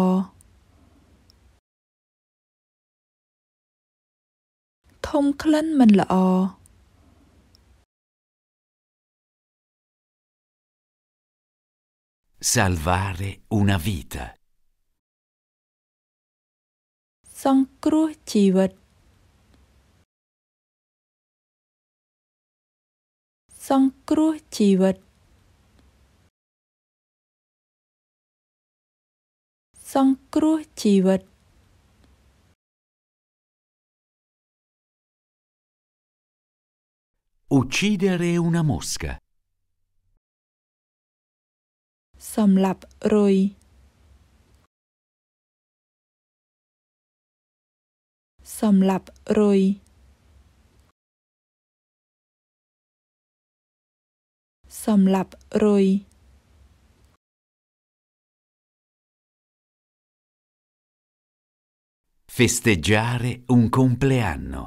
ធំក្លិនមិនល្អសា Salvare una vita សង្គ្រោះជីវិតសង្គ្រោះជីវិតសង្គ្រោះជីវិត Uccidere una mosca សម្លាប់រុយសម្លាប់រុយสำหรับรวยเฟสเตจาร์ un compleanno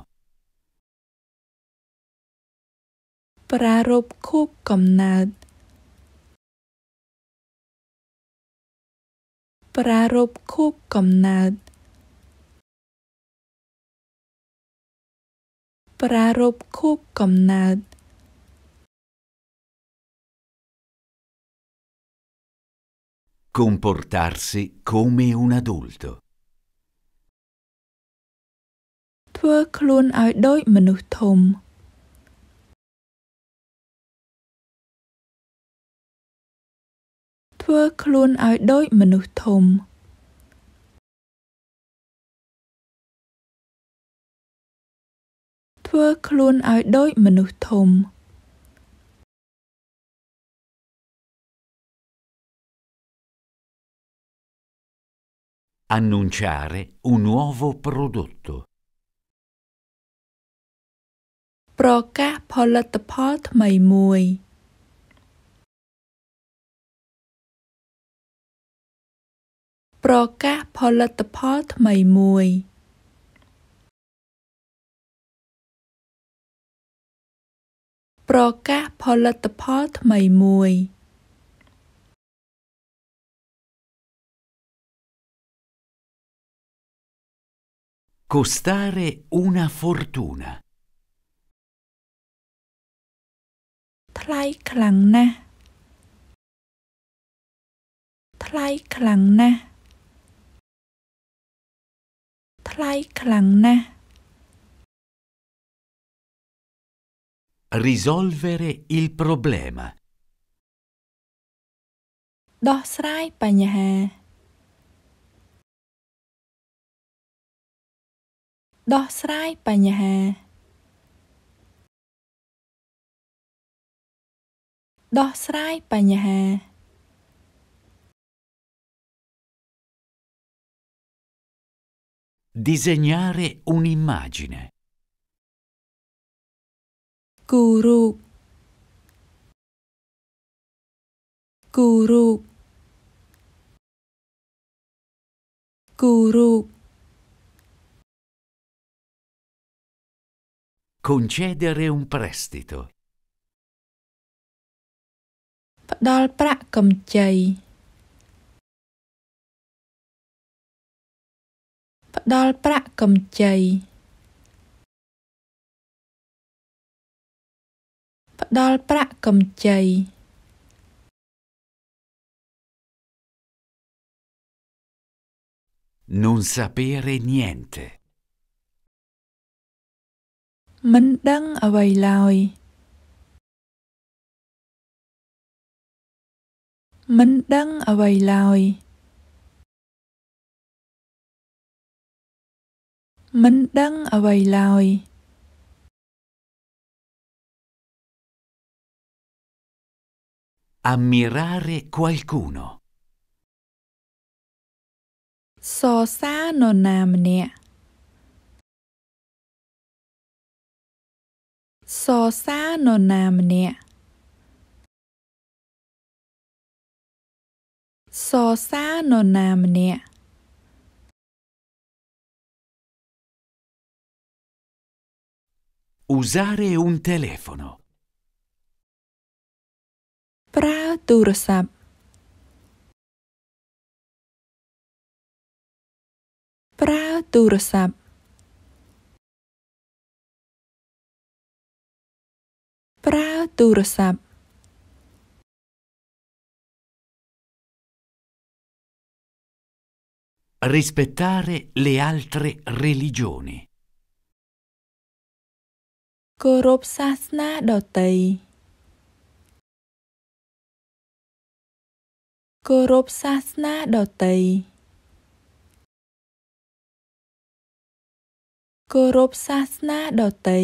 ปรารบคูบกำเนิดปรารบคูบกำเนิดปรารบคูบกำเนิด Comportarsi come un adulto. ធ្វើខ្លួនឲ្យដូចមនុស្សធំធ្វើខ្លួនឲ្យដូចមនុស្សធំធ្វើខ្លួនឲ្យដូចមនុស្សធំ Annunciare un nuovo prodotto. ប្រកាសផលិតផលថ្មីមួយប្រកាសផលិតផលថ្មីមួយប្រកាសផលិតផលថ្មីមួយ Costare una fortuna. ថ្លៃខ្លាំងណាស់ថ្លៃខ្លាំងណាស់ថ្លៃខ្លាំងណាស់ Risolvere il problema. Do srai ដោះស្រាយបញ្ហាដោះស្រាយបញ្ហាដោះស្រាយបញ្ហាดิ Disegnare un'immagine គូរូបគូរូបគូរូប concedere un prestito ផ្ដល់ប្រាក់កម្ចីផ្ដល់ប្រាក់កម្ចីផ្ដល់ប្រាក់កម្ចី Non sapere niente មិនដឹងអ្វីឡើយមិនដឹងអ្វីឡើយមិនដឹងអ្វីឡើយអ ammirare qualcuno សរសើរនរណាម្នាក់សរសារនរណាម្នាក់សរសារនរណាម្នាក់ឧសារេ un telefono ប្រើទូរស័ព្ទប្រើទូរស័ព្ទប្រើទូរស័ព្ទ។ rispettare le altre religioni គោរពសាសនាដទៃគោរពសាសនាដទៃគោរពសាសនាដទៃ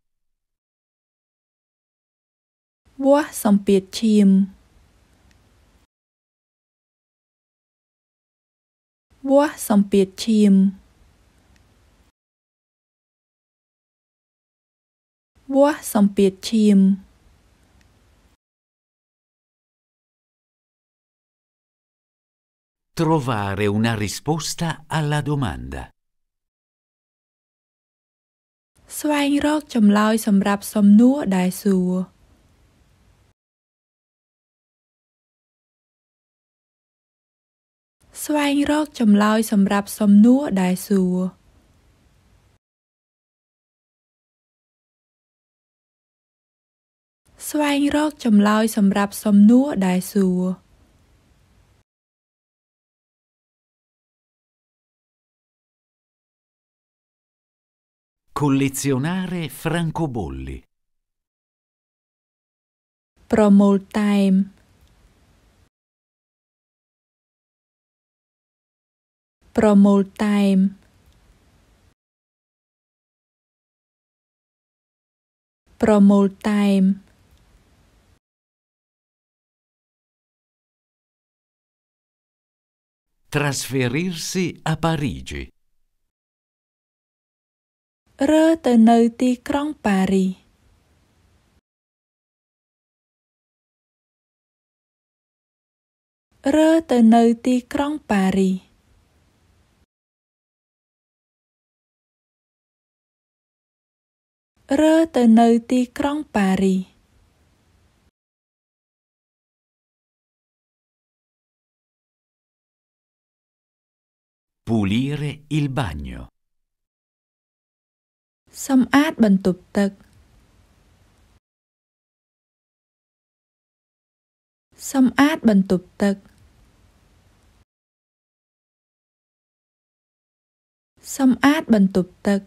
វាស់សម្ពាធឈាមវាស់សម្ពាធឈាមវាស់សម្ពាធឈាម Trovare una risposta alla domanda. ស្វែងរកចម្លើយសម្រាប់សំណួរដែលសួរស្វែងរកចម្លើយសម្រាប់សំណួរដែលសួរ។ស្វែងរកចម្លើយសម្រាប់សំណួរដែលសួរកូលេក ionare francobolli ប្រមូលតែមប្រមូលតែមប្រមូលតែមทรัสเฟริร์ซิอะปารีจิរើទៅនៅទីក្រុងប៉ារីសរើទៅនៅទីក្រុងប៉ារីសរើទៅនៅទីក្រុងប៉ារីសពូលីរេ il bagno សម្អាត បន្ទប់ទឹកសម្អាត បន្ទប់ទឹកសម្អាតបន្ទប់ទឹក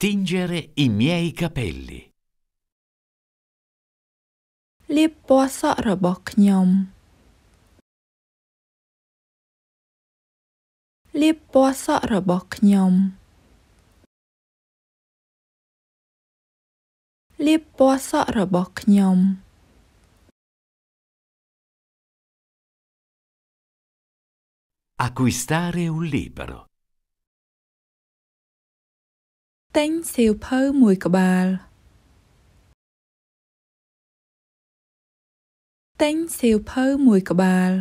Tingere i miei capelli. លាបពណ៌សក់របស់ខ្ញុំលាបពណ៌សក់របស់ខ្ញុំលាបពណ៌សក់របស់ខ្ញុំអ acquistare un libro ទិញសៀវភៅមួយក្បាលទិញសៀវភៅមួយក្បាល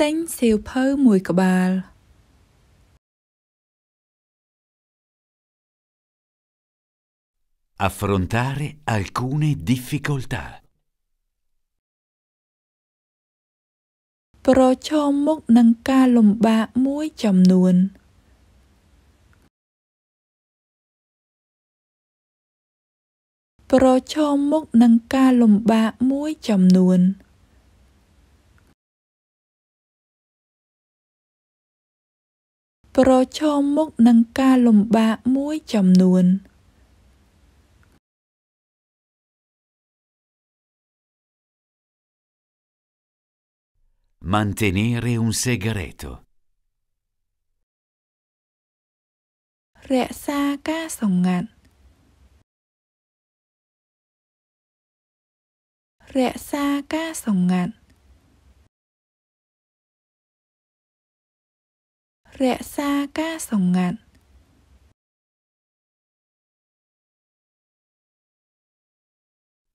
ទិញសៀវភៅមួយក្បាល affrontare alcune difficoltà ប្រឈមមុខនឹងការលំបាកមួយចំនួន។ Onion, ប្រឈមមុខនឹងការលំបាកមួយចំនួនប្រឈមមុខនឹងការលំបាកមួយចំនួន។ Mantenere un segreto. Rẽ xa ca sòng ngạn. Rẽ xa ca sòng ngạn. Rẽ xa ca sòng ngạn.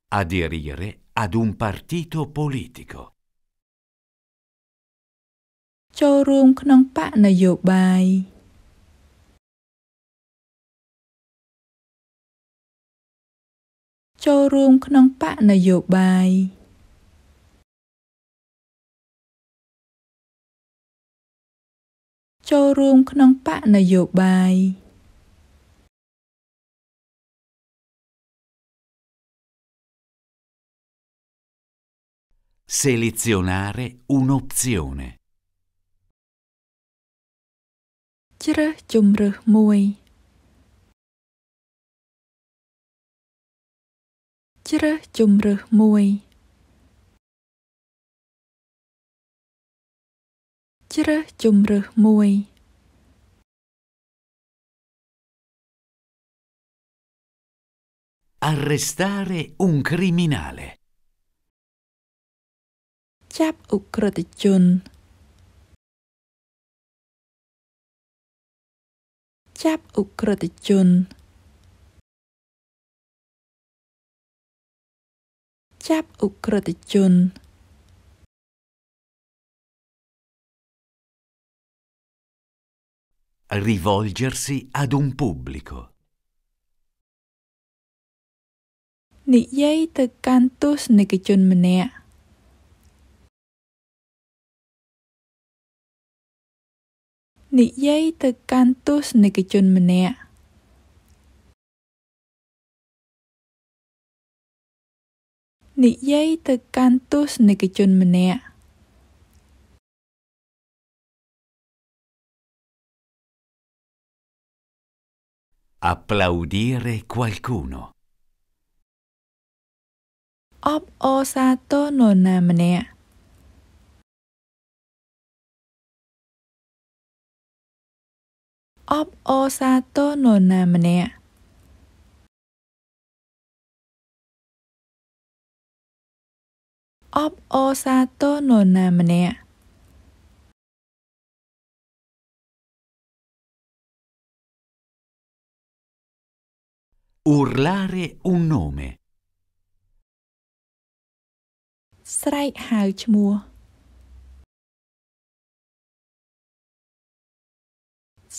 Aderire ad un partito politico. ចូលរួមក្នុងបកនយោបាយចូលរួមក្នុងបកនយោបាយចូលរួមក្នុងបកនយោបាយ selezionare un'opzione ជ្រើសជម្រើសមួយជ្រើសជម្រើសមួយជ្រើសជម្រើសមួយអ r r e s t a r e un criminale ចាប់អุกក្រិតជនចាប់អ ுக ្រិតជនចាប់អ ுக ្រិតជនរ rivolgersi ad un pubblico និយាយ ទៅ កាន់ទស្សនិកជនម្នាក់និយាយទៅកាន់ទស្សនិកជនម្នាក់និយាយទៅកាន់ទស្សនិកជនម្នាក់អ applaudire qualcuno អបអសាទរនរណាម្នាក់អបអរសាទរនរណាម្នាក់អបអរសាទរនរណាម្នាក់អ៊ូរឡារេអ៊ុនណូមេស្រែកហៅឈ្មោះ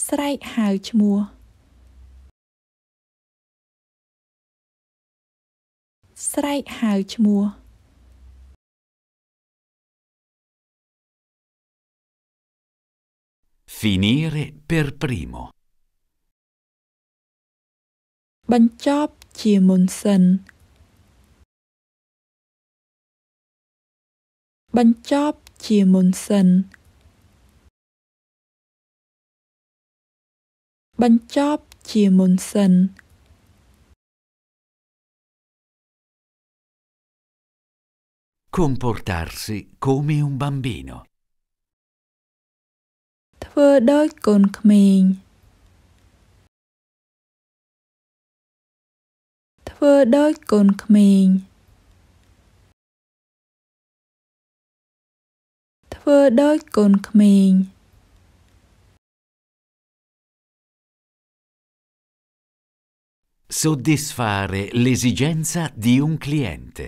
ស្រែកហៅឈ្មោះស្រែកហៅឈ្មោះហ្វីនីរេ per primo បញ្ចប់ជាមុនសិនបញ្ចប់ជាមុនសិនបញ្ចប់ជាមុនសិន។ comportarsi come un bambino ធ្វើដោយកូនក្មេងធ្វើដោយកូនក្មេងធ្វើដោយកូនក្មេង Soddisfare l'esigenza di un cliente.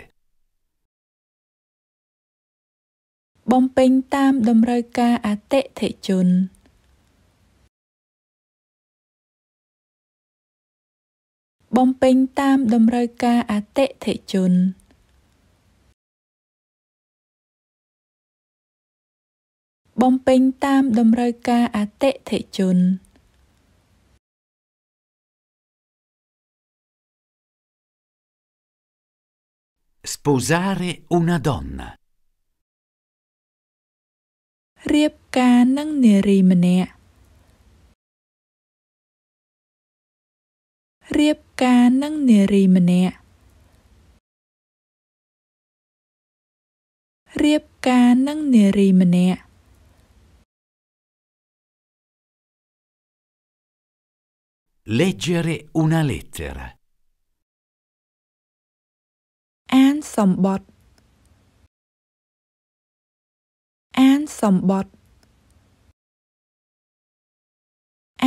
បំពេញតាមតម្រូវការអតិថិជនបំពេញតាមតម្រូវការអតិថិជនបំពេញតាមតម្រូវការអតិថិជន Sposare una donna. เรียบการนั่งเนรีมเนะเรียบการนั่งเนรีมเนะเรียบการนั่งเนรีมเนะ Leggere una lettera and สมบัติ and สมบัติ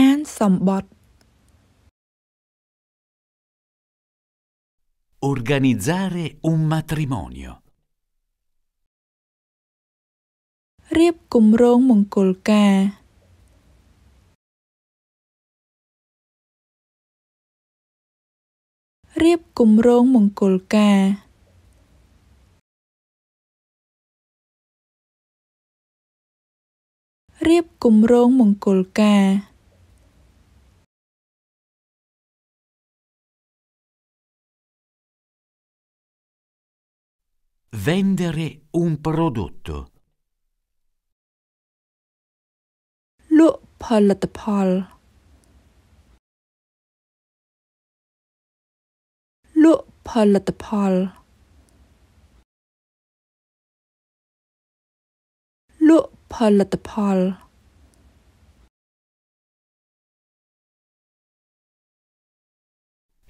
and สมบัติ Organizzare un matrimonio เรียบกลุ่มโรงมงกลกาเรียบกลุ่มโรงมงกุลกาរៀបគម្រោងមង្គលការ។ vendere un prodotto លក់ផលិតផលលក់ផលិតផលលក់ផលិតផល។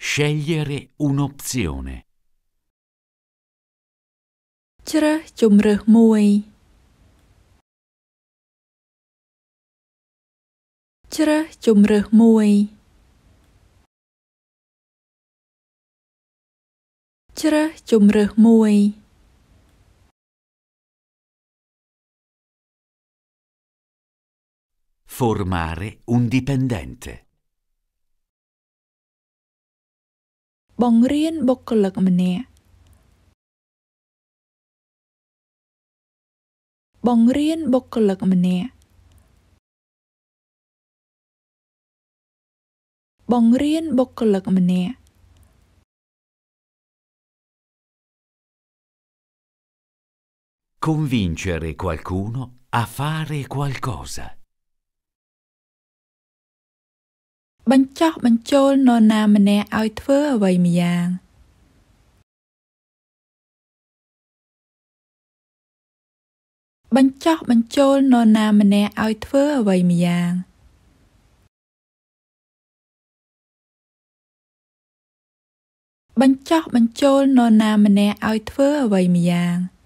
scegliere un'opzione ជ្រើសជម្រើសមួយជ្រើសជម្រើសមួយជ្រើសជម្រើសមួយ Formare un dipendente. បង្រៀនបុគ្គលិកម្នាក់បង្រៀនបុគ្គលិកម្នាក់បង្រៀនបុគ្គលិកម្នាក់ Convincere qualcuno a fare qualcosa. បញ្ចោះបញ្ចូលនរណាម្នាក់ឲ្យធ្វើអ្វីម្យ៉ាងបញ្ចោះបញ្ចូលនរណាម្នាក់ឲ្យធ្វើអ្វីម្យ៉ាងបញ្ចោះបញ្ចូលនរណាម្នាក់ឲ្យធ្វើអ្វីម្យ៉ាង។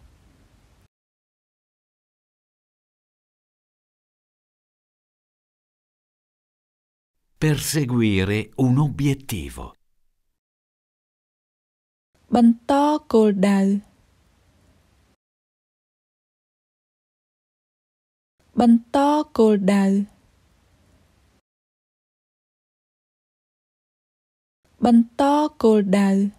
perseguire un obiettivo Banto Banto Banto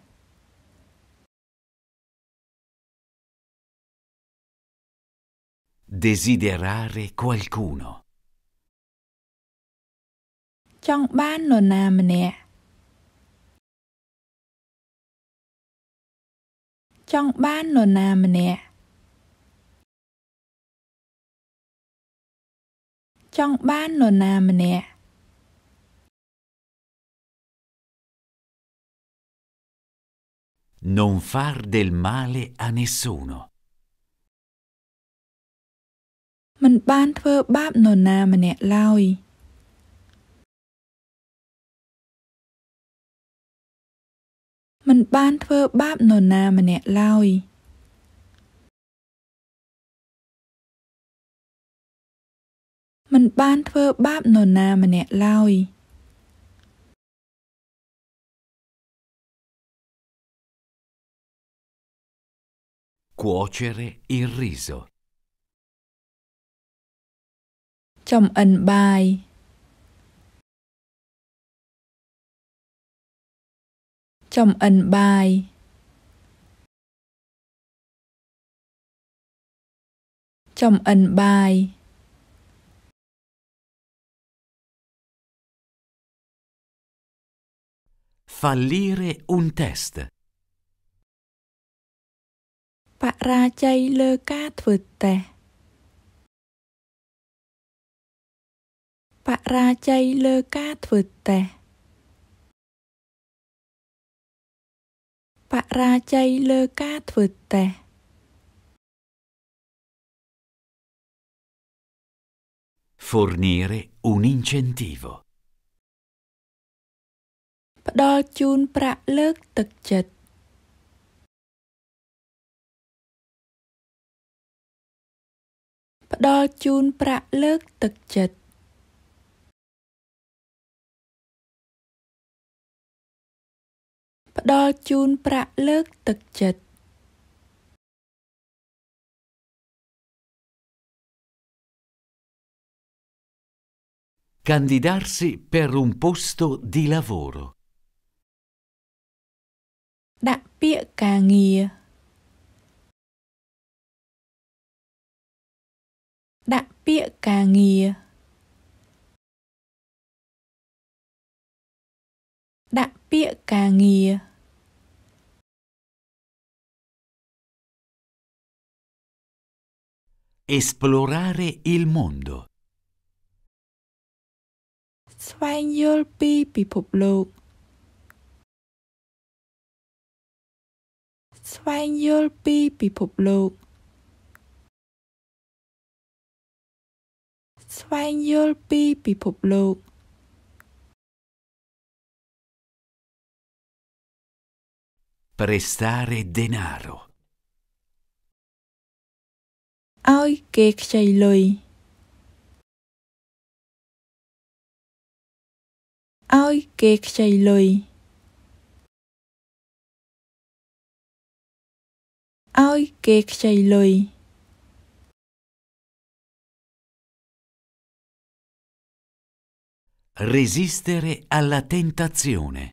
Desiderare qualcuno ចង់បាននរណាម្នាក់ចង់បាននរណាម្នាក់ចង់បាននរណាម្នាក់ Non far del male a nessuno មិនបានធ្វើបាបនរណាម្នាក់ឡើយ។មិនបានធ្វើបាបនរណាម្នាក់ឡើយ។មិនបានធ្វើបាបនរណាម្នាក់ឡើយគួចរេ il riso ចំអិនបាយ trong ân bài trong ân bài Fallire un test. Bạn ra chay lơ ca thuật tè. Bạn ra chay lơ ca thuật tè. បរាជ័យលើការធ្វើតេស្ត។ Fornire un incentivo ផ្ដល់ជូនប្រាក់លើកទឹកចិត្តផ្ដល់ជូនប្រាក់លើកទឹកចិត្តផ្ដល់ជូនប្រាក់លើកទឹកចិត្ត។ Candidarsi per un posto di lavoro. ដាក់ពាក្យការងារដាក់ពាក្យការងារដាក់ពាក្យការងារ។ Esplorare il mondo ស្វែងយល់ពីពិភពលោកស្វែងយល់ពីពិភពលោកស្វែងយល់ពីពិភពលោក Prestare denaro. Ai che c'hai lui. Ai che c'hai lui. Ai che c'hai lui. Resistere alla tentazione.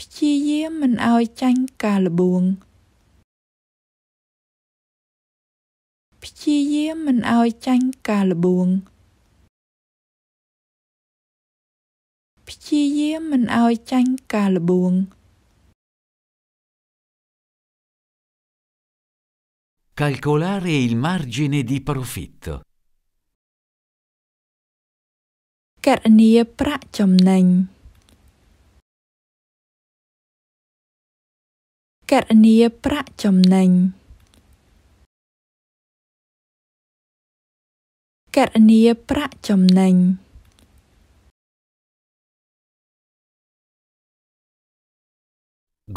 ព្យាយាមមិនឲ្យចាញ់ការល្បួងព្យាយាមមិនឲ្យចាញ់ការល្បួងព្យាយាមមិនឲ្យចាញ់ការល្បួងព្ Calcolare il margine di profitto. ករណីប្រាក់ចំណេញគណនាប្រាក់ចំណេញគណនាប្រាក់ចំណេញ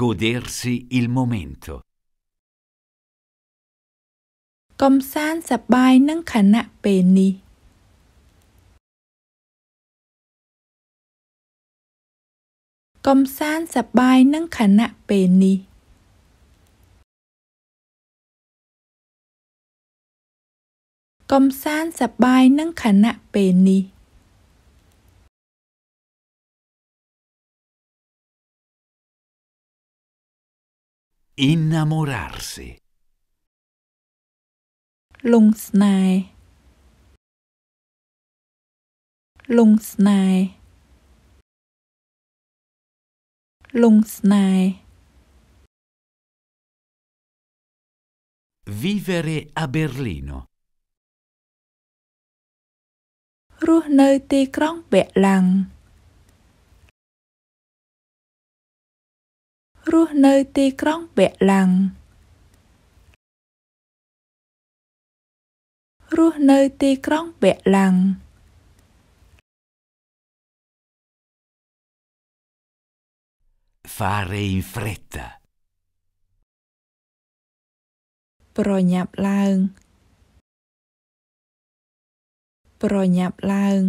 គូដេរស៊ី il momento កំសាន្តសប្បាយនឹងខណៈពេលនេះកំសាន្តសប្បាយនឹងខណៈពេលនេះកំសាន្តសប្បាយនឹងខណៈពេលនេះ innamorarsi លងស្នេហ៍លងស្នេហ៍លងស្នេហ៍ Vivere a Berlino រស់នៅទីក្រុងបេឡាំងរស់នៅទីក្រុងបេឡាំងរស់នៅទីក្រុងបេឡាំងហ្វារេ in fretta ប្រញាប់ឡើងប្រញាប់ឡើង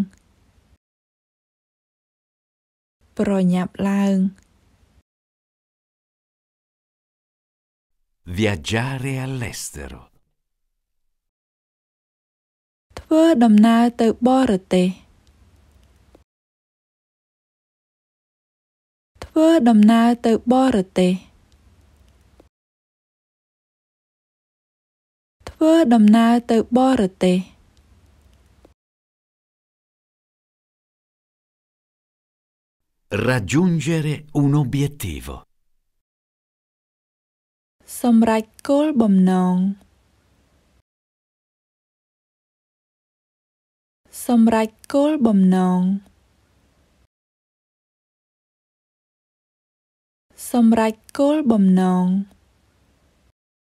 ប្រញាប់ឡើង viaggiare all'estero ធ្វើដំណើរទៅបរទេសធ្វើដំណើរទៅបរទេសធ្វើដំណើរទៅបរទេស Raggiungere un obiettivo. col col col សម្រេចគោលបំណងសម្រេចគោលបំណងស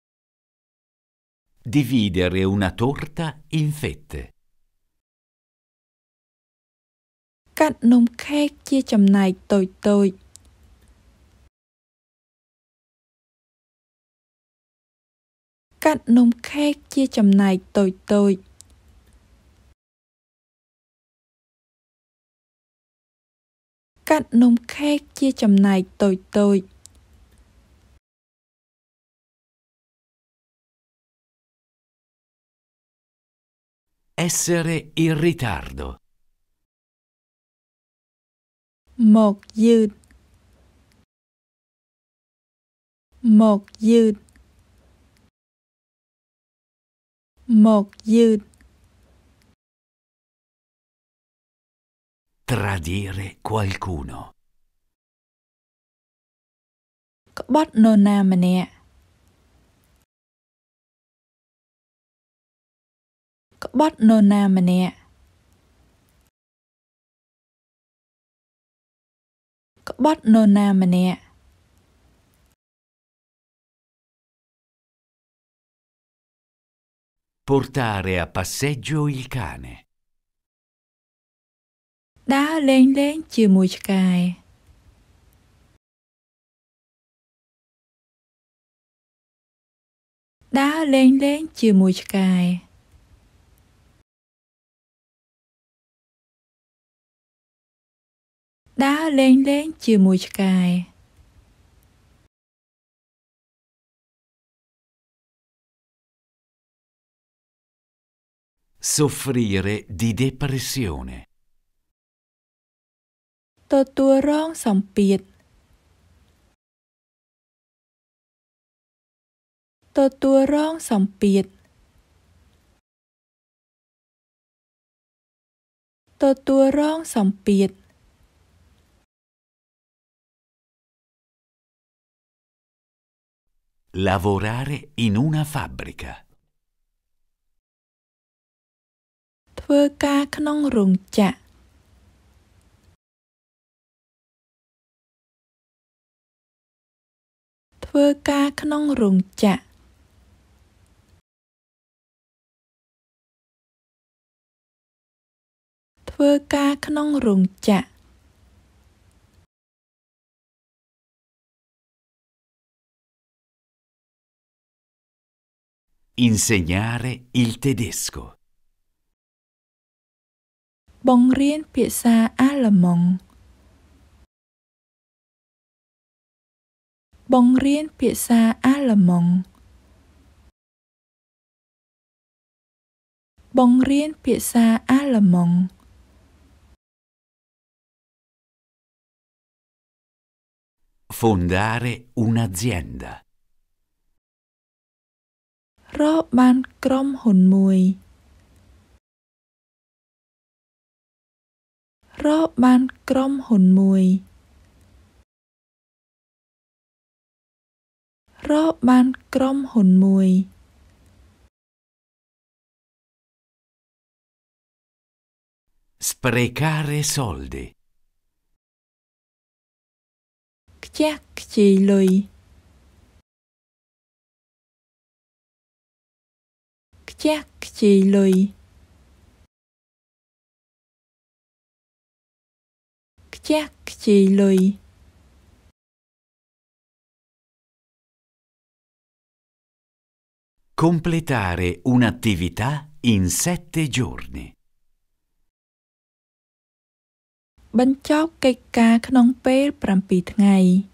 ម្រេចគោលបំណង។ dividere una torta in fette កាត់នំខេកជាចំណែកតូចៗកាត់នំខេកជាចំណែកតូចតូចកាត់នំខេកជាចំណែកតូចតូចអេសរេអ៊ីរីតារដូ một dư một dư một dư tradire qualcuno có bắt nona na mà nè có bắt nôn mà nè ក្បត់នរណាម្នាក់ Portare a passeggio il cane. ដើរលេងលេងជាមួយឆ្កែដើរលេងលេងជាមួយឆ្កែដើរលេងលេងជាមួយឆ្កែ។ soffrire di depressione ទទួលរងសម្ពាធទទួលរងសម្ពាធទទួលរងសម្ពាធ Lavorare in una fabbrica. ធ្វើការក្នុងរោងចក្រធ្វើការក្នុងរោងចក្រធ្វើការក្នុងរោងចក្រ Insegnare il tedesco. Bongrien Pisa Allemong. Bongrien Pisa Allemong. Bongrien Pisa Allemong. Fondare un'azienda. រកបាន ក្រុមហ៊ុនមួយរកបាន ក្រុមហ៊ុនមួយរកបាន ក្រុមហ៊ុនមួយស្ sprecare soldi ខ្ជះខ្ជាយលុយខ្ជះខ្ជាយលុយខ្ជះខ្ជាយលុយ។ Completare un'attività in sette giorni. បញ្ចប់កិច្ចការក្នុងពេល7ថ្ងៃ។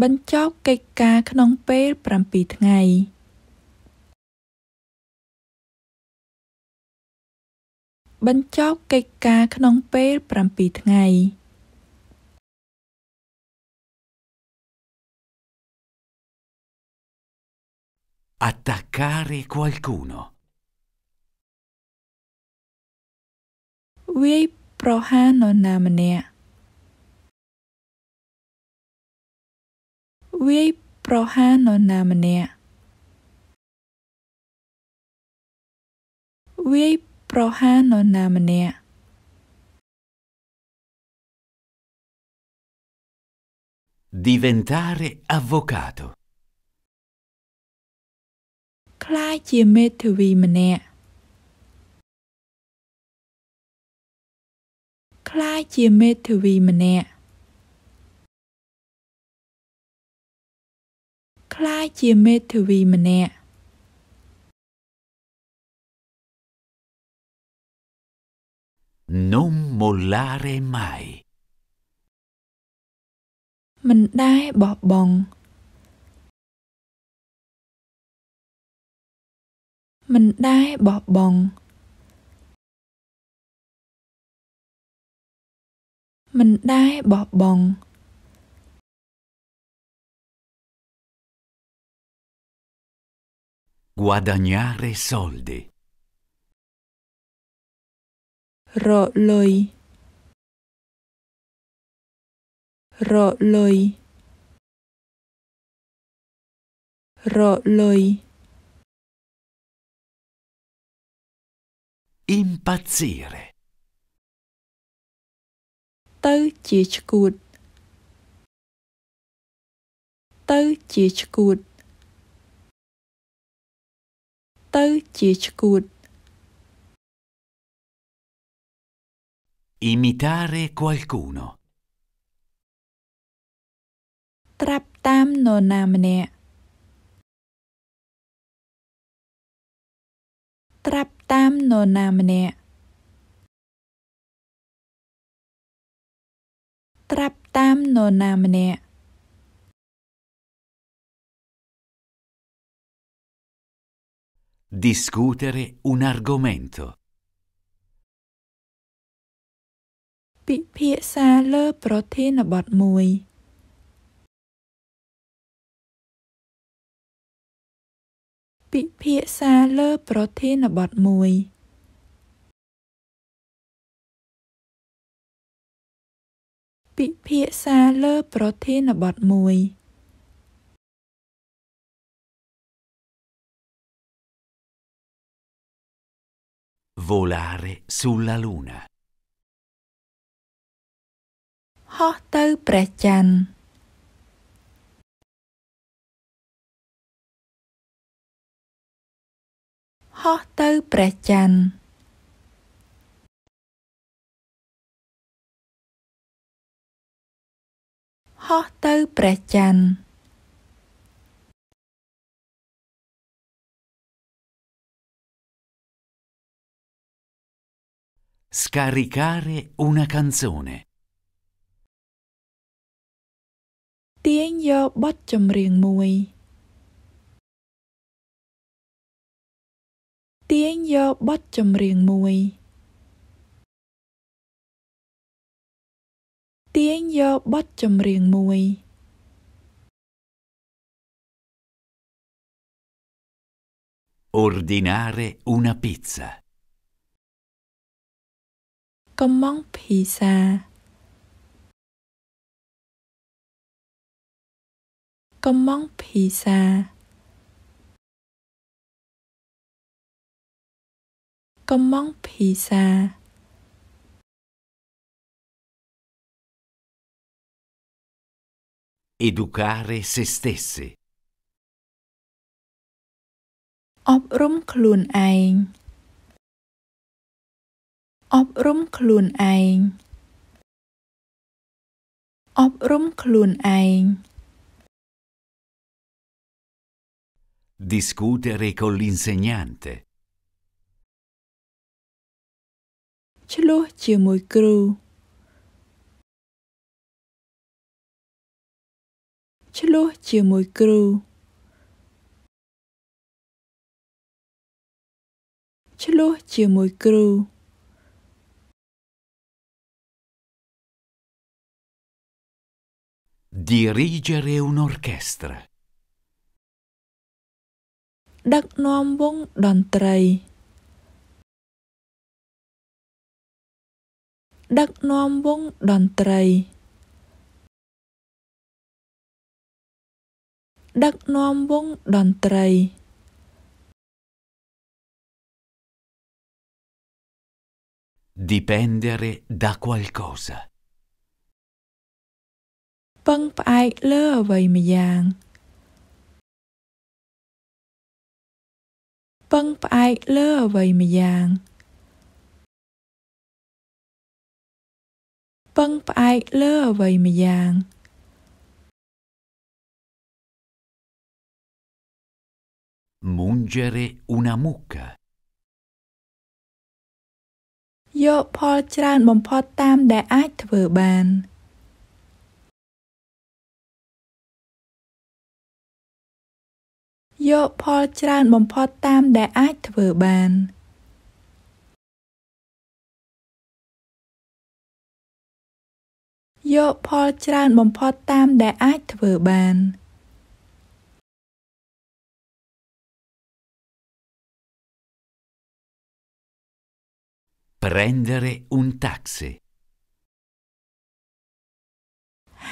បញ្ចប់កិច្ចការក្នុងពេល7ថ្ងៃ។«បញ្ចប់កិច្ចការក្នុង ពេល7ថ្ងៃ» attaccare qualcuno វាយប្រហារនរណាម្នាក់វាយប្រហារនរណាម្នាក់វាយប្រហារនរណាម្នាក់ดีเวนตาร์อะโวคาโตคล้ายជាមេធាវីម្នាក់คล้ายជាមេធាវីម្នាក់ក្លាយជាមេធាវីម្នាក់នំមូឡារេម៉ៃមិនដែរបោះបង់មិនដែរបោះបង់មិនដែរបោះបង់ Guadagnare soldi. Roloi. Roloi. Roloi. Impazzire. Tới ជាឆ្កួតទៅជាឆ្កួតទៅជាឆ្កួត Imitare qualcuno ត្រាប់តាមនរណាម្នាក់ត្រាប់តាមនរណាម្នាក់ត្រាប់តាមនរណាម្នាក់ Discutere un argomento. ពិភាក្សាលើប្រធានបទមួយពិភាក្សាលើប្រធានបទមួយពិភាក្សាលើប្រធានបទមួយ Volare sulla luna ហោះទៅព្រះច័ន្ទហោះទៅព្រះច័ន្ទហោះទៅព្រះច័ន្ទ Scaricare una canzone. ទាញយកបទចម្រៀងមួយទាញយកបទចម្រៀងមួយទាញយកបទចម្រៀងមួយ Ordinare una pizza ก็มองพีซาก็มองพีซาก็มองพีซาอ educare se stesse อบรมคลุนเองអប់រំខ្លួនឯងអប់រំខ្លួនឯង Discutere con l'insegnante ឆ្លោះជាមួយគ្រូឆ្លោះជាមួយគ្រូឆ្លោះជាមួយគ្រូ Dirigere un'orchestra. ដឹកនាំវងតន្ត្រីដឹកនាំវងតន្ត្រីដឹកនាំវងតន្ត្រី Dipendere da qualcosa. ពឹងផ្អែកលើអ្វីម្យ៉ាងពឹងផ្អែកលើអ្វីម្យ៉ាងពឹងផ្អែកលើអ្វីម្យ៉ាងម u n g e r e una mucca យកផលច្រើនបំផុតតាមដែលអាចធ្វើបាន។យកផលច្រើនបំផុតតាមដែលអាចធ្វើបាន។យកផលច្រើនបំផុតតាមដែលអាចធ្វើបាន Prendere un taxi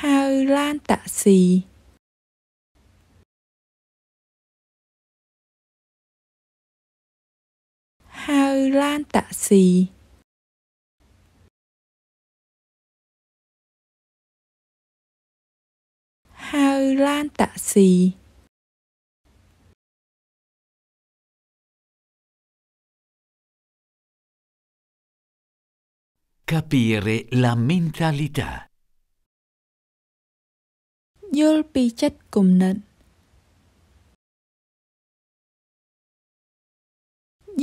ហៅឡានតាក់ស៊ី hai lan tạ xì hai lan tạ xì Capire la mentalità. Yol pi chất cùng nịnh.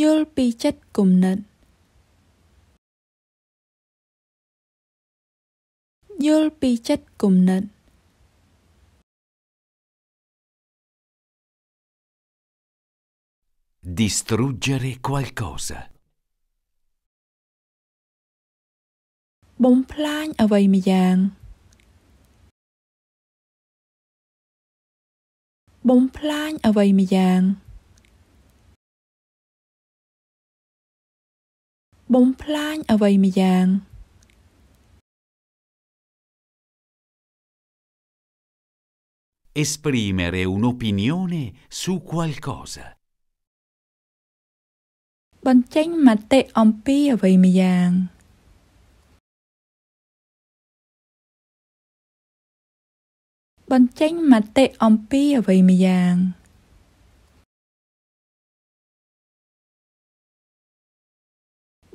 យល់ពីចិត្តគំនិតយល់ពីចិត្តគំនិតดิ struggere qualcosa បំផ្លាញអ្វីម្យ៉ាងបំផ្លាញអ្វីម្យ៉ាងបំផ្លាញអ្វីម្យ៉ាង។ esprimere un'opinione su qualcosa បញ្ចេញមតិអំពីអ្វីម្យ៉ាងបញ្ចេញមតិអំពីអ្វីម្យ៉ាង។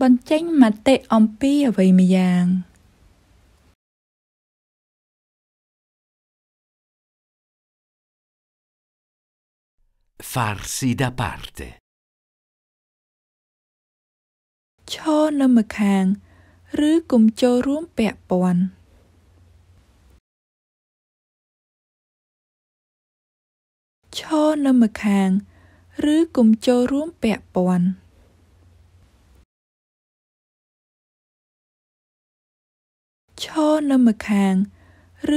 បញ្ចេញមតិអំពីអ្វីម្យ៉ាង។ farsi da parte ឈរនៅម្ខាង ឬកុំចូលរួមពាក់ព័ន្ធឈរនៅម្ខាងឬកុំចូលរួមពាក់ព័ន្ធឈរនៅម្ខាង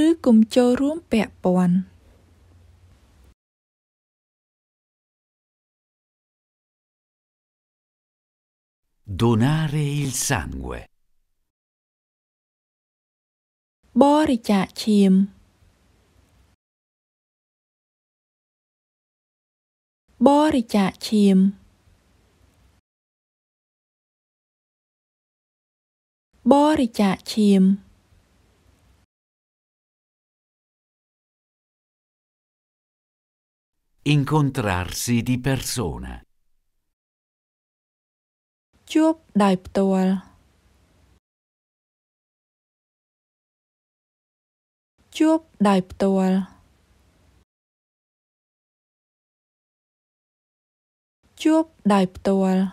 ឬកុំចូលរួមពាក់ព័ន្ធដូ nare il sangue បរិច្ចាគឈាមបរិច្ចាគឈាមបរិច្ចាគឈាម Incontrarsi di persona. ជួបដោយផ្ទាល់ជួបដោយផ្ទាល់ជួបដោយផ្ទាល់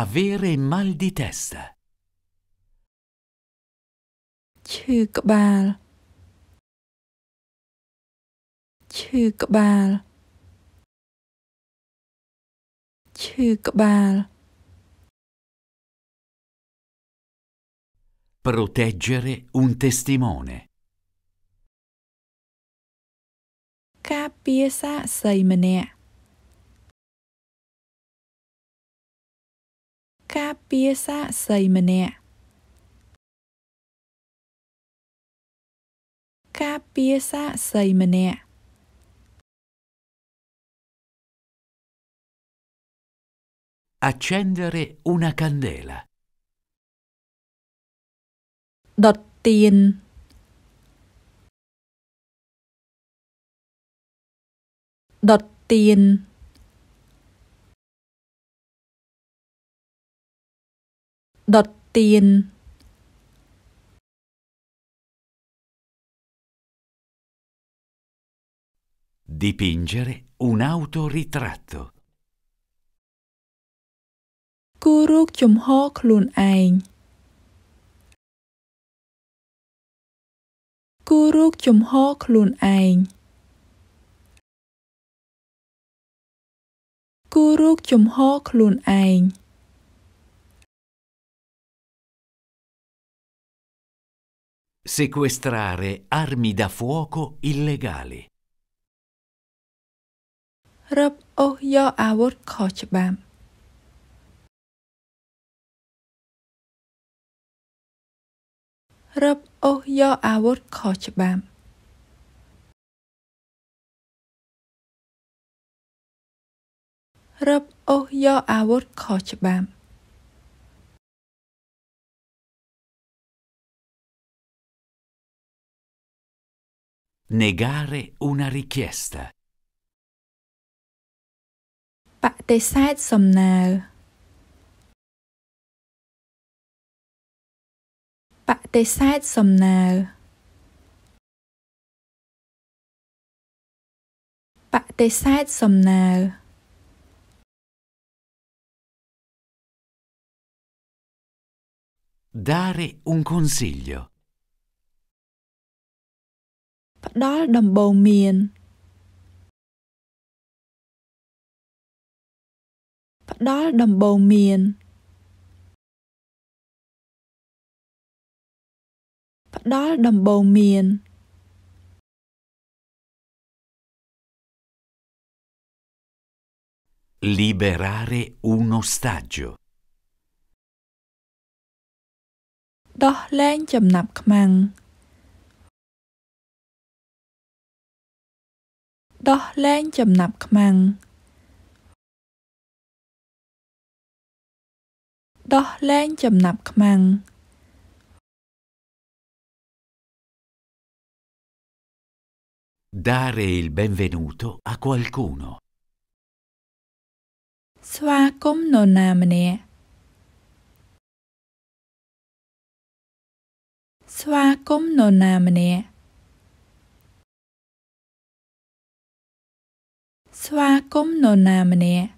Avere mal di testa ឈឺក្បាល ឈឺក្បាល ឈឺក្បាល proteggere un testimone ការពារសាក្សីម្នាក់ការពារសាក្សីម្នាក់ការពារសាក្សីម្នាក់។ accendere una candela ដុតទៀន đọt tiền đọt tiền Dipingere un autoritratto. Cú rút chùm hó khlùn ein. Cú rút chùm hó ein. Cú rút chùm hó ein. Sequestrare armi da fuoco illegali. រឹបអូសយកអាវុធខុសច្បាប់រឹបអូសយកអាវុធខុសច្បាប់រឹបអូសយកអាវុធខុសច្បាប់ Negare una richiesta. បដិសេធសំណើបដិសេធសំណើបដិសេធសំណើដារេ un consiglio ផ្ដល់ដំបូន្មានដល់ដំបូន្មានផ្ដល់ដំបូន្មានលីបេរ៉ារេអ៊ូណូស្តាជូដោះលែងចំណាប់ខ្មាំងដោះលែងចំណាប់ខ្មាំងដោះលែងចំណាប់ខ្មាំងដារេលបេនវេនូតូអាគួលគូណូស្វាគមន៍នរណាម្នាក់ស្វាគមន៍នរណាម្នាក់ស្វាគមន៍នរណាម្នាក់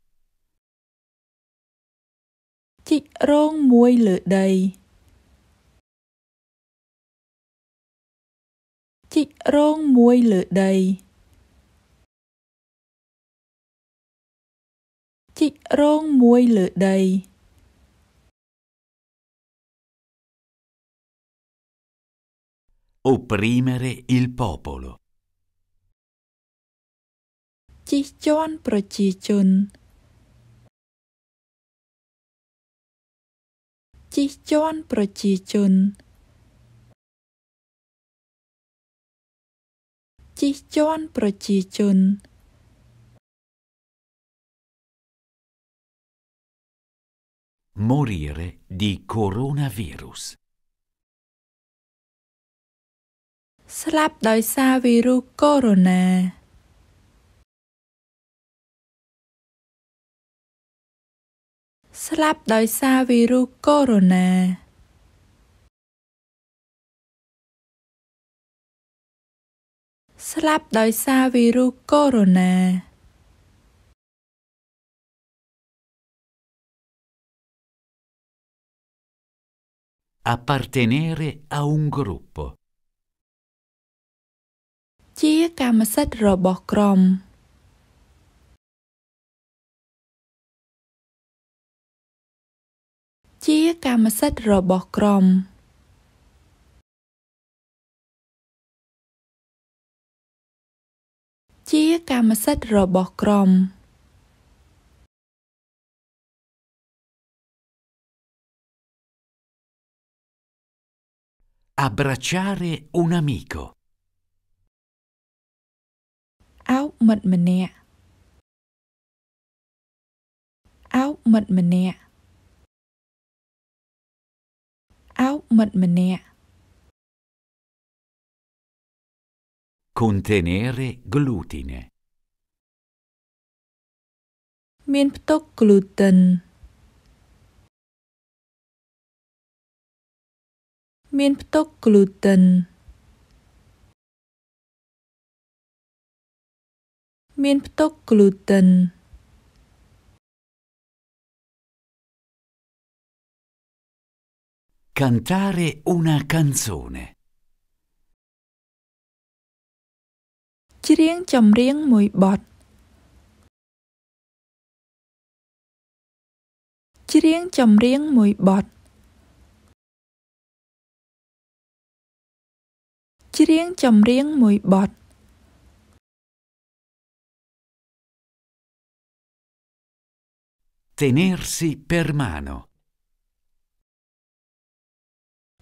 ជីករោងមួយលើដីជីករោងមួយលើដីជីករោងមួយលើដីអូប្រីមេរេ il popolo ជីកជាន់ប្រជាជនជិះជាន់ប្រជាជនជិះជាន់ប្រជាជនមូរីរេឌីកូវីដ -19 ស្លាប់ ដោយសារវីរុសកូវីដ -19 ស្លាប់ ដោយសារវីរុសកូវីដ -19「ស្លាប់ដោយសារវីរុសកូវីដ -19」Appartenere a un gruppo. ជាកម្មសិទ្ធិរបស់ ក្រុមជាកម្មសិទ្ធិរបស់ក្រុមជាកម្មសិទ្ធិរបស់ក្រុមអាប់រាឆារេអ៊ុនអាមីកូអោបមិត្តម្នាក់អោបមិត្តម្នាក់មិត្តម្នាក់ contenere glutine មាន ផ្ទុក gluten មាន ផ្ទុក gluten មានផ្ទុក gluten Cantare una canzone. ច្រៀងចម្រៀងមួយបទច្រៀងចម្រៀងមួយបទច្រៀងចម្រៀងមួយបទ Tenersi per mano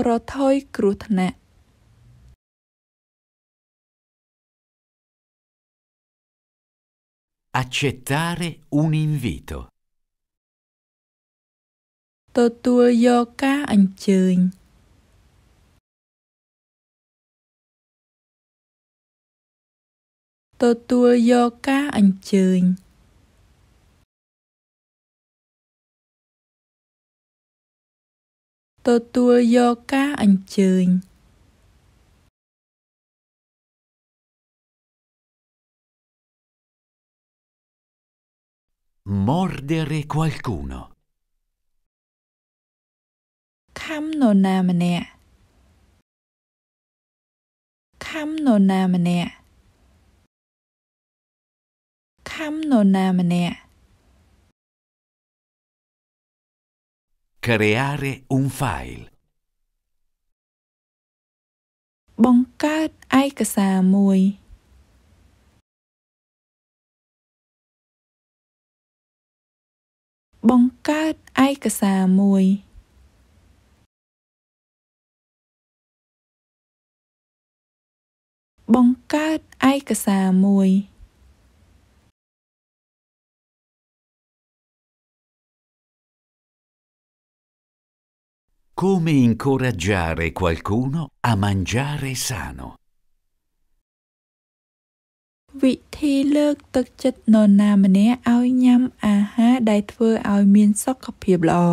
ប្រថុយគ្រោះថ្នាក់ accettare un invito ទទួលយកការអញ្ជើញទទួលយកការអញ្ជើញទទួលយកការអញ្ជើញម mordere qualcuno ខាំនរណាម្នាក់ខាំនរណាម្នាក់ខាំនរណាម្នាក់ Creare un file បង្កើតឯកសារមួយបង្កើតឯកសារមួយបង្កើតឯកសារមួយ Come incoraggiare qualcuno a mangiare sano. វិធីលើកទឹកចិត្តនរណាម្នាក់ឲ្យញ៉ាំអាហារដែលធ្វើឲ្យមានសុខភាពល្អ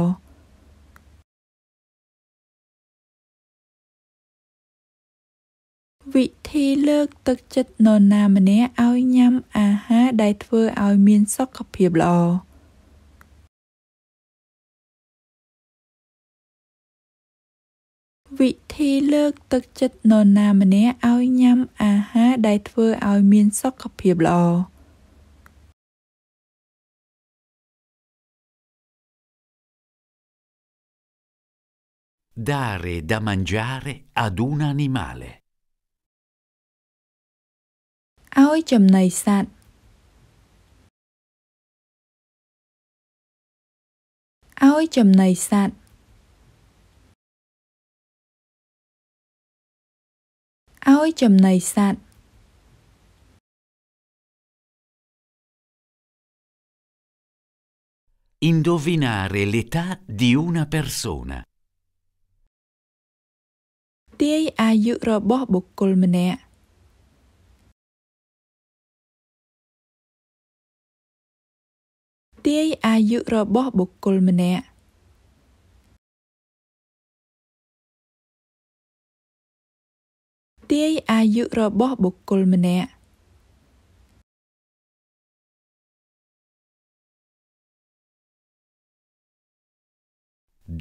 វិធីលើកទឹកចិត្តនរណាម្នាក់ឲ្យញ៉ាំអាហារដែលធ្វើឲ្យមានសុខភាពល្អ។វិធីលើកទឹកចិត្តនរណាម្នាក់ឲ្យញ៉ាំអាហារដែលធ្វើឲ្យមានសុខភាពល្អ។ dare da mangiare ad un animale ឲ្យចំណីសត្វឲ្យចំណីសត្វដោយចំណីសត្វិនដូវីណារេលេតាឌីូណាពេរសូណាទាយអាយុរបស់បុគ្គលម្នាក់ទាយអាយុរបស់បុគ្គលម្នាក់ទាយអាយុរបស់បុគ្គលម្នាក់។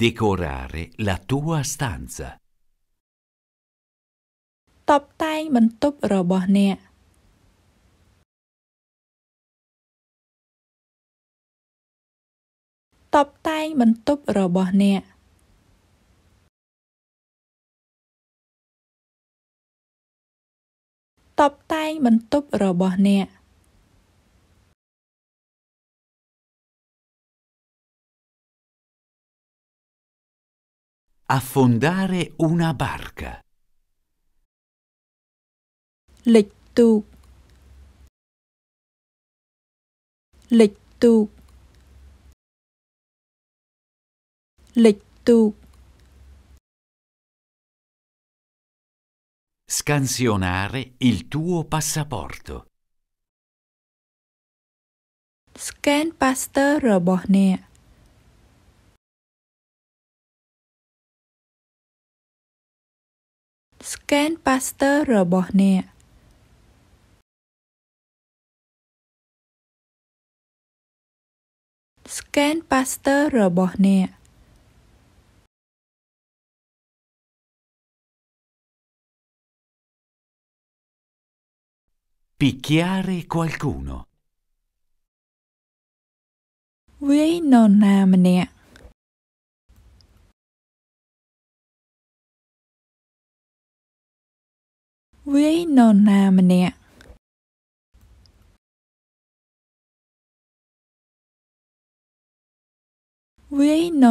decorare la tua stanza តបតែងបន្ទប់របស់អ្នកតបតែងបន្ទប់របស់អ្នក។តុបតែងបន្ទប់របស់អ្នក។ affondare una barca លិចទូកលិចទូកលិចទូក Scansionare il tuo passaporto. Scan Pastor របស់អ្នក Scan Pastor របស់អ្នក Scan Pastor របស់អ្នក Picchiare qualcuno. Với non nà mnẹ. non nò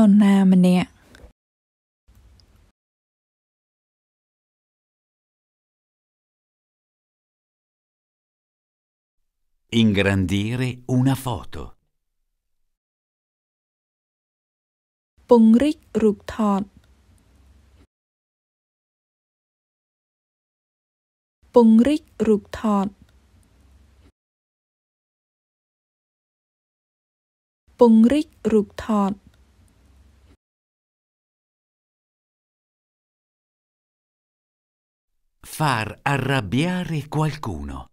nà non Với Ingrandire una foto. Pungrik rup thọt. Pungrik rup thọt. Pungrik rup Far arrabbiare qualcuno.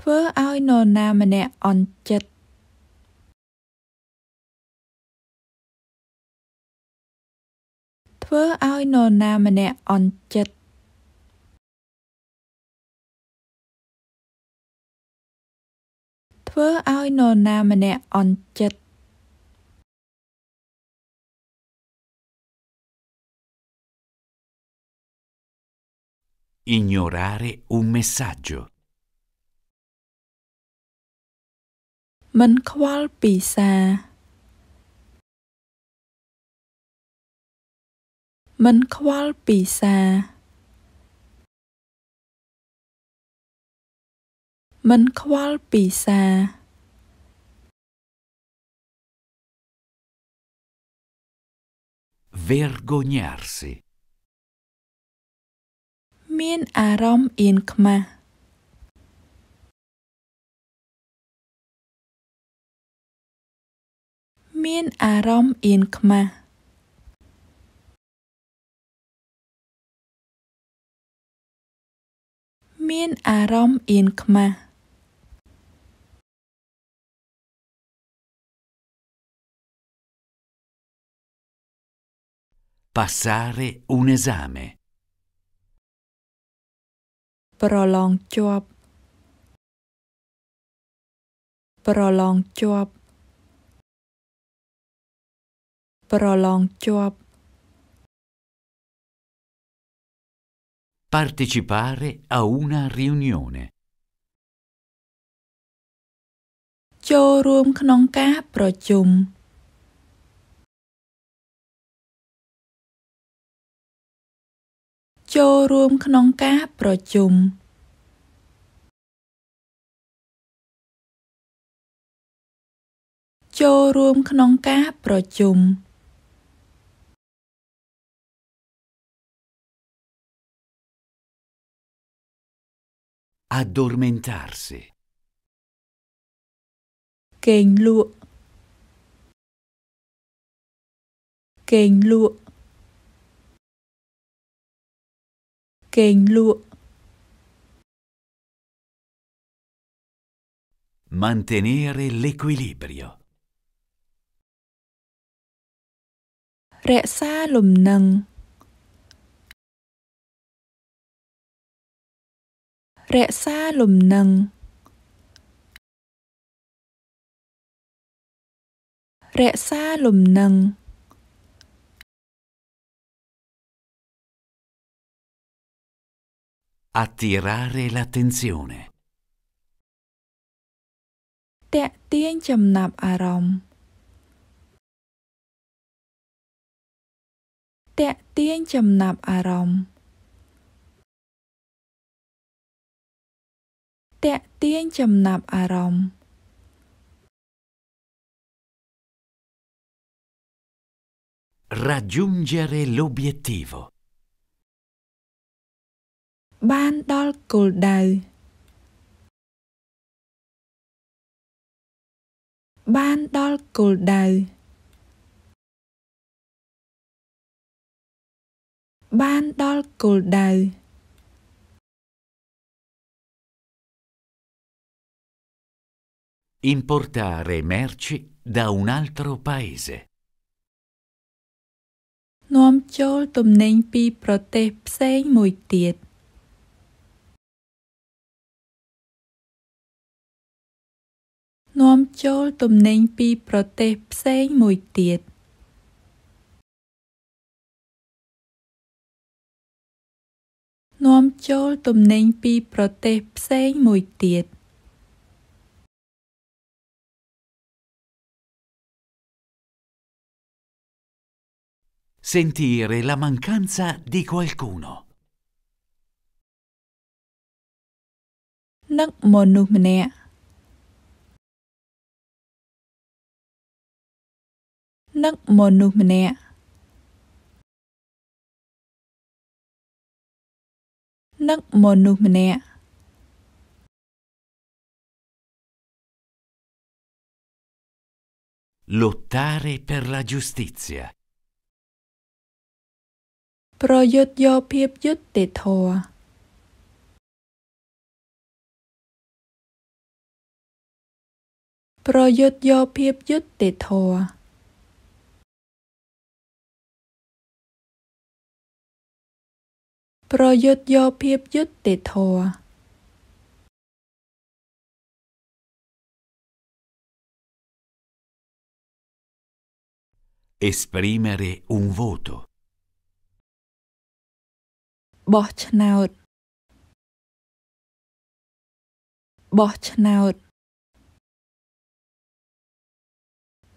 ធ្វើឲ្យនរណាម្នាក់អន់ចិត្តធ្វើឲ្យនរណាម្នាក់អន់ចិត្តធ្វើឲ្យនរណាម្នាក់អន់ចិត្ត Ignorare un messaggio មិនខ្វល់ពីសាមិនខ្វល់ពីសាមិនខ្វល់ពីសាវេរកូញ៉ារស៊ីមាន អារម្មណ៍អៀនខ្មាស់មាន អារម្មណ៍អៀនខ្មាស់មានអារម្មណ៍អៀនខ្មាស់ passare un esame ប្រឡងជាប់ប្រឡងជាប់ប្រឡងជាប់ Partecipare a una riunione ចូលរួមក្នុងការប្រជុំចូលរួមក្នុងការប្រជុំចូលរួមក្នុងការប្រជុំ Addormentarsi. Kênh lụa. Kênh lụa. Kênh lụa. Mantenere l'equilibrio. Rẹ xa lùm nâng. រក្សាលំនឹងរក្សាលំនឹងអ attirare l'attenzione តាក់ទាញចំណាប់អារម្មណ៍តាក់ទាញចំណាប់អារម្មណ៍តាក់ទាញចំណាប់អារម្មណ៍ raggiungere l'obiettivo បានដល់គោលដៅបានដល់គោលដៅបានដល់គោលដៅ Importare merci da un altro paese. នាំចូលទំនិញពីប្រទេសផ្សេងមួយទៀតនាំចូលទំនិញពីប្រទេសផ្សេងមួយទៀតនាំចូលទំនិញពីប្រទេសផ្សេងមួយទៀត sentire la mancanza di qualcuno. នឹកមនុស្សម្នាក់នឹកមនុស្សម្នាក់នឹកមនុស្សម្នាក់។ lottare per la giustizia ប្រយុទ្ធយកភាពយុត្តិធម៌ប្រយុទ្ធយកភាពយុត្តិធម៌ប្រយុទ្ធយកភាពយុត្តិធម៌เอส p r i m e r e un voto បោះឆ្នោតបោះឆ្នោត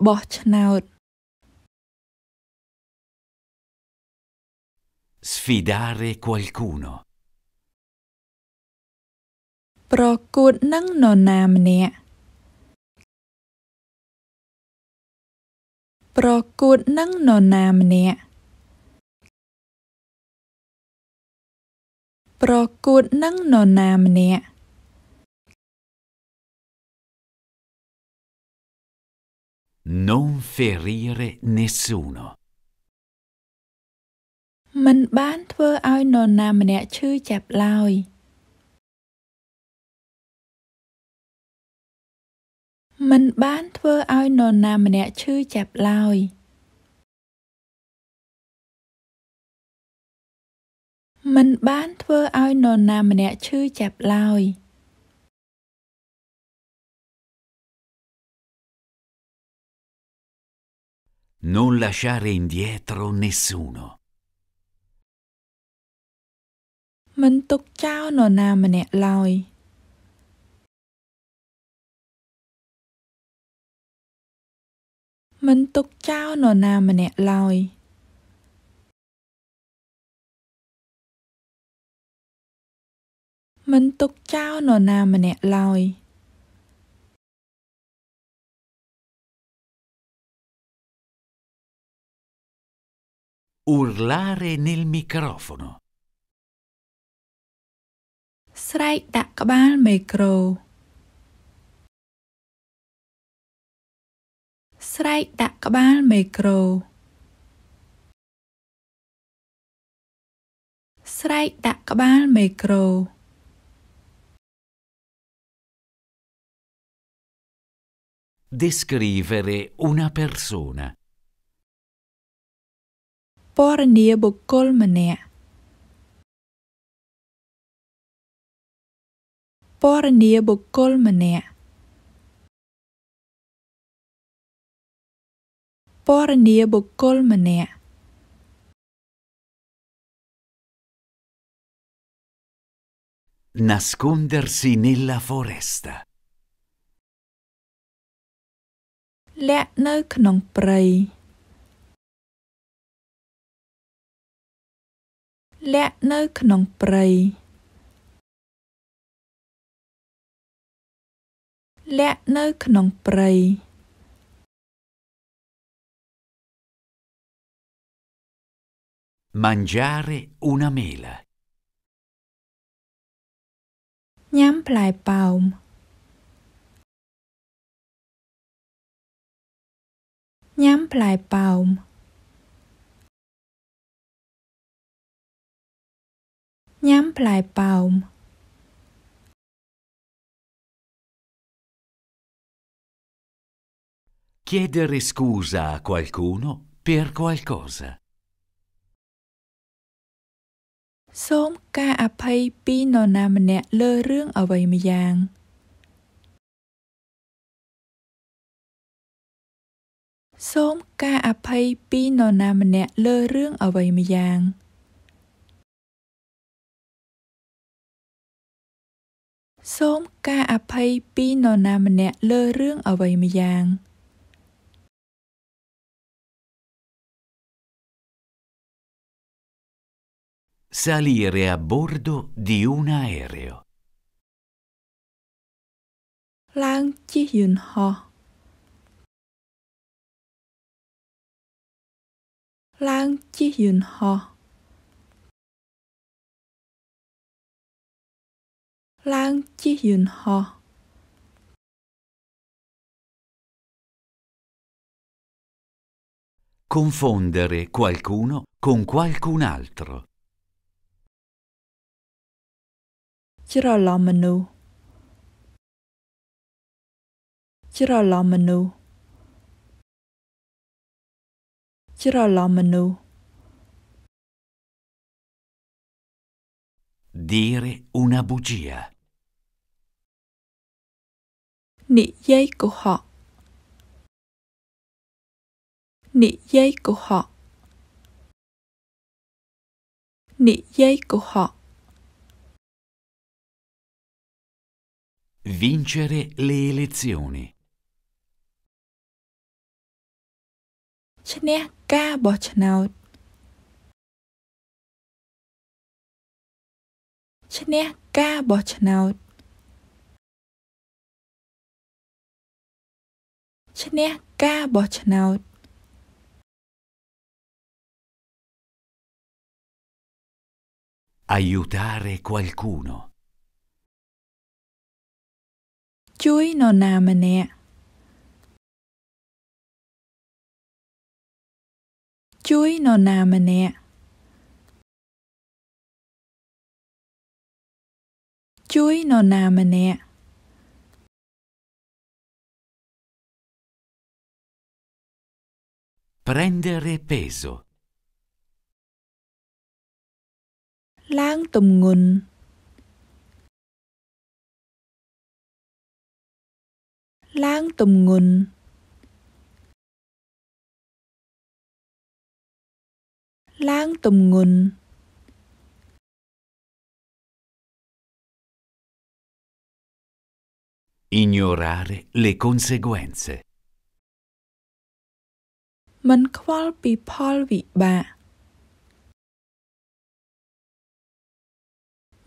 បោះឆ្នោត sfidare qualcuno ប្រកួតនឹងនរណាម្នាក់ប្រកួតនឹងនរណាម្នាក់ប្រកួតនឹងនរណាម្នាក់ Non ferire nessuno មិនបានធ្វើឲ្យនរណាម្នាក់ឈឺចាប់ឡើយមិនបានធ្វើឲ្យនរណាម្នាក់ឈឺចាប់ឡើយ។មិនបានធ្វើឲ្យនរណាម្នាក់ឈឺចាប់ឡើយ។ non lasciare indietro nessuno មិនទុកចោលនរណាម្នាក់ឡើយមិនទុកចោលនរណាម្នាក់ឡើយ។មិនទុកចោលនរណាម្នាក់ឡើយ។ urlare nel microfono ស្រែកដាក់ក្បាលមីក្រូ ស្រែកដាក់ក្បាលមីក្រូស្រែកដាក់ក្បាលមីក្រូ Descrivere una persona. ពណ៌នាបុគ្គលម្នាក់ពណ៌នាបុគ្គលម្នាក់ពណ៌នាបុគ្គលម្នាក់ Nascondersi nella foresta. លាក់នៅក្នុងព្រៃលាក់នៅក្នុងព្រៃលាក់នៅក្នុងព្រៃម៉ាន់ជារេ una mela ញ៉ាំផ្លែប៉ោម nhắm lại bầu, Nhắm lại bồng. Chiedere scusa a qualcuno per qualcosa. សូមការអភ័យពីនរណាម្នាក់លើរឿងអ្វីម្យ៉ាង។សូមការអភ័យពីនរណាម្នាក់លើរឿងអ្វីម្យ៉ាងសូមការអភ័យពីនរណាម្នាក់លើរឿងអ្វីម្យ៉ាងซาลีเรอ a bordo di un aereo ឡើងជិះយន្តហោះ lang chi yun ho lang chi yun ho confondere qualcuno con qualcun altro, altro ច្រឡំមនុស្សច្រឡំមនុស្សច្រឡំមនុស្ស Dire una bugia និយាយកុហកនិយាយកុហកនិយាយកុហក Vincere le elezioni ឈ្នះការបោះឆ្នោតឈ្នះការបោះឆ្នោតឈ្នះការបោះឆ្នោតអាយូតារេ qualcuno ជួយនរណាម្នាក់ជួយនរណាម្នាក់ជួយនរណាម្នាក់ prendere peso ឡើងទម្ងន់ឡើងទម្ងន់ lang tùm ngùn Ignorare le conseguenze. Mình khoal bị Paul vị bạ.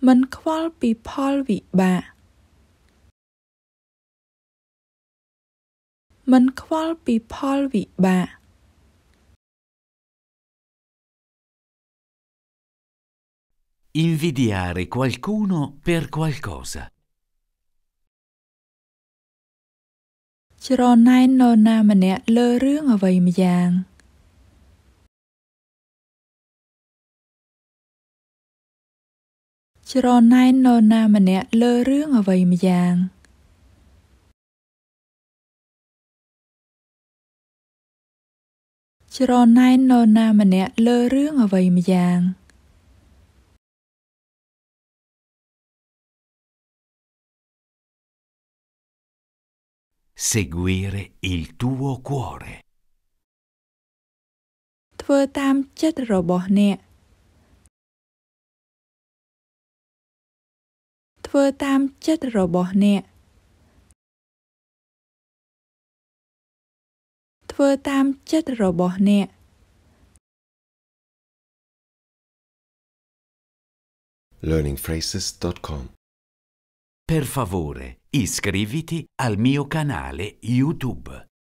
Mình khoal bị Paul vị bạ. Mình khoal bị Paul vị bạ. Invidiare qualcuno per qualcosa. ច្រណែននរណាម្នាក់លើរឿងអ្វីម្យ៉ាងច្រណែននរណាម្នាក់លើរឿងអ្វីម្យ៉ាងច្រណែននរណាម្នាក់លើរឿងអ្វីម្យ៉ាង។ seguire il tuo cuore. ធ្វើតាមចិត្តរបស់អ្នកធ្វើតាមចិត្តរបស់អ្នកធ្វើតាមចិត្តរបស់អ្នក learningphrases.com Per favore Iscriviti al mio canale YouTube.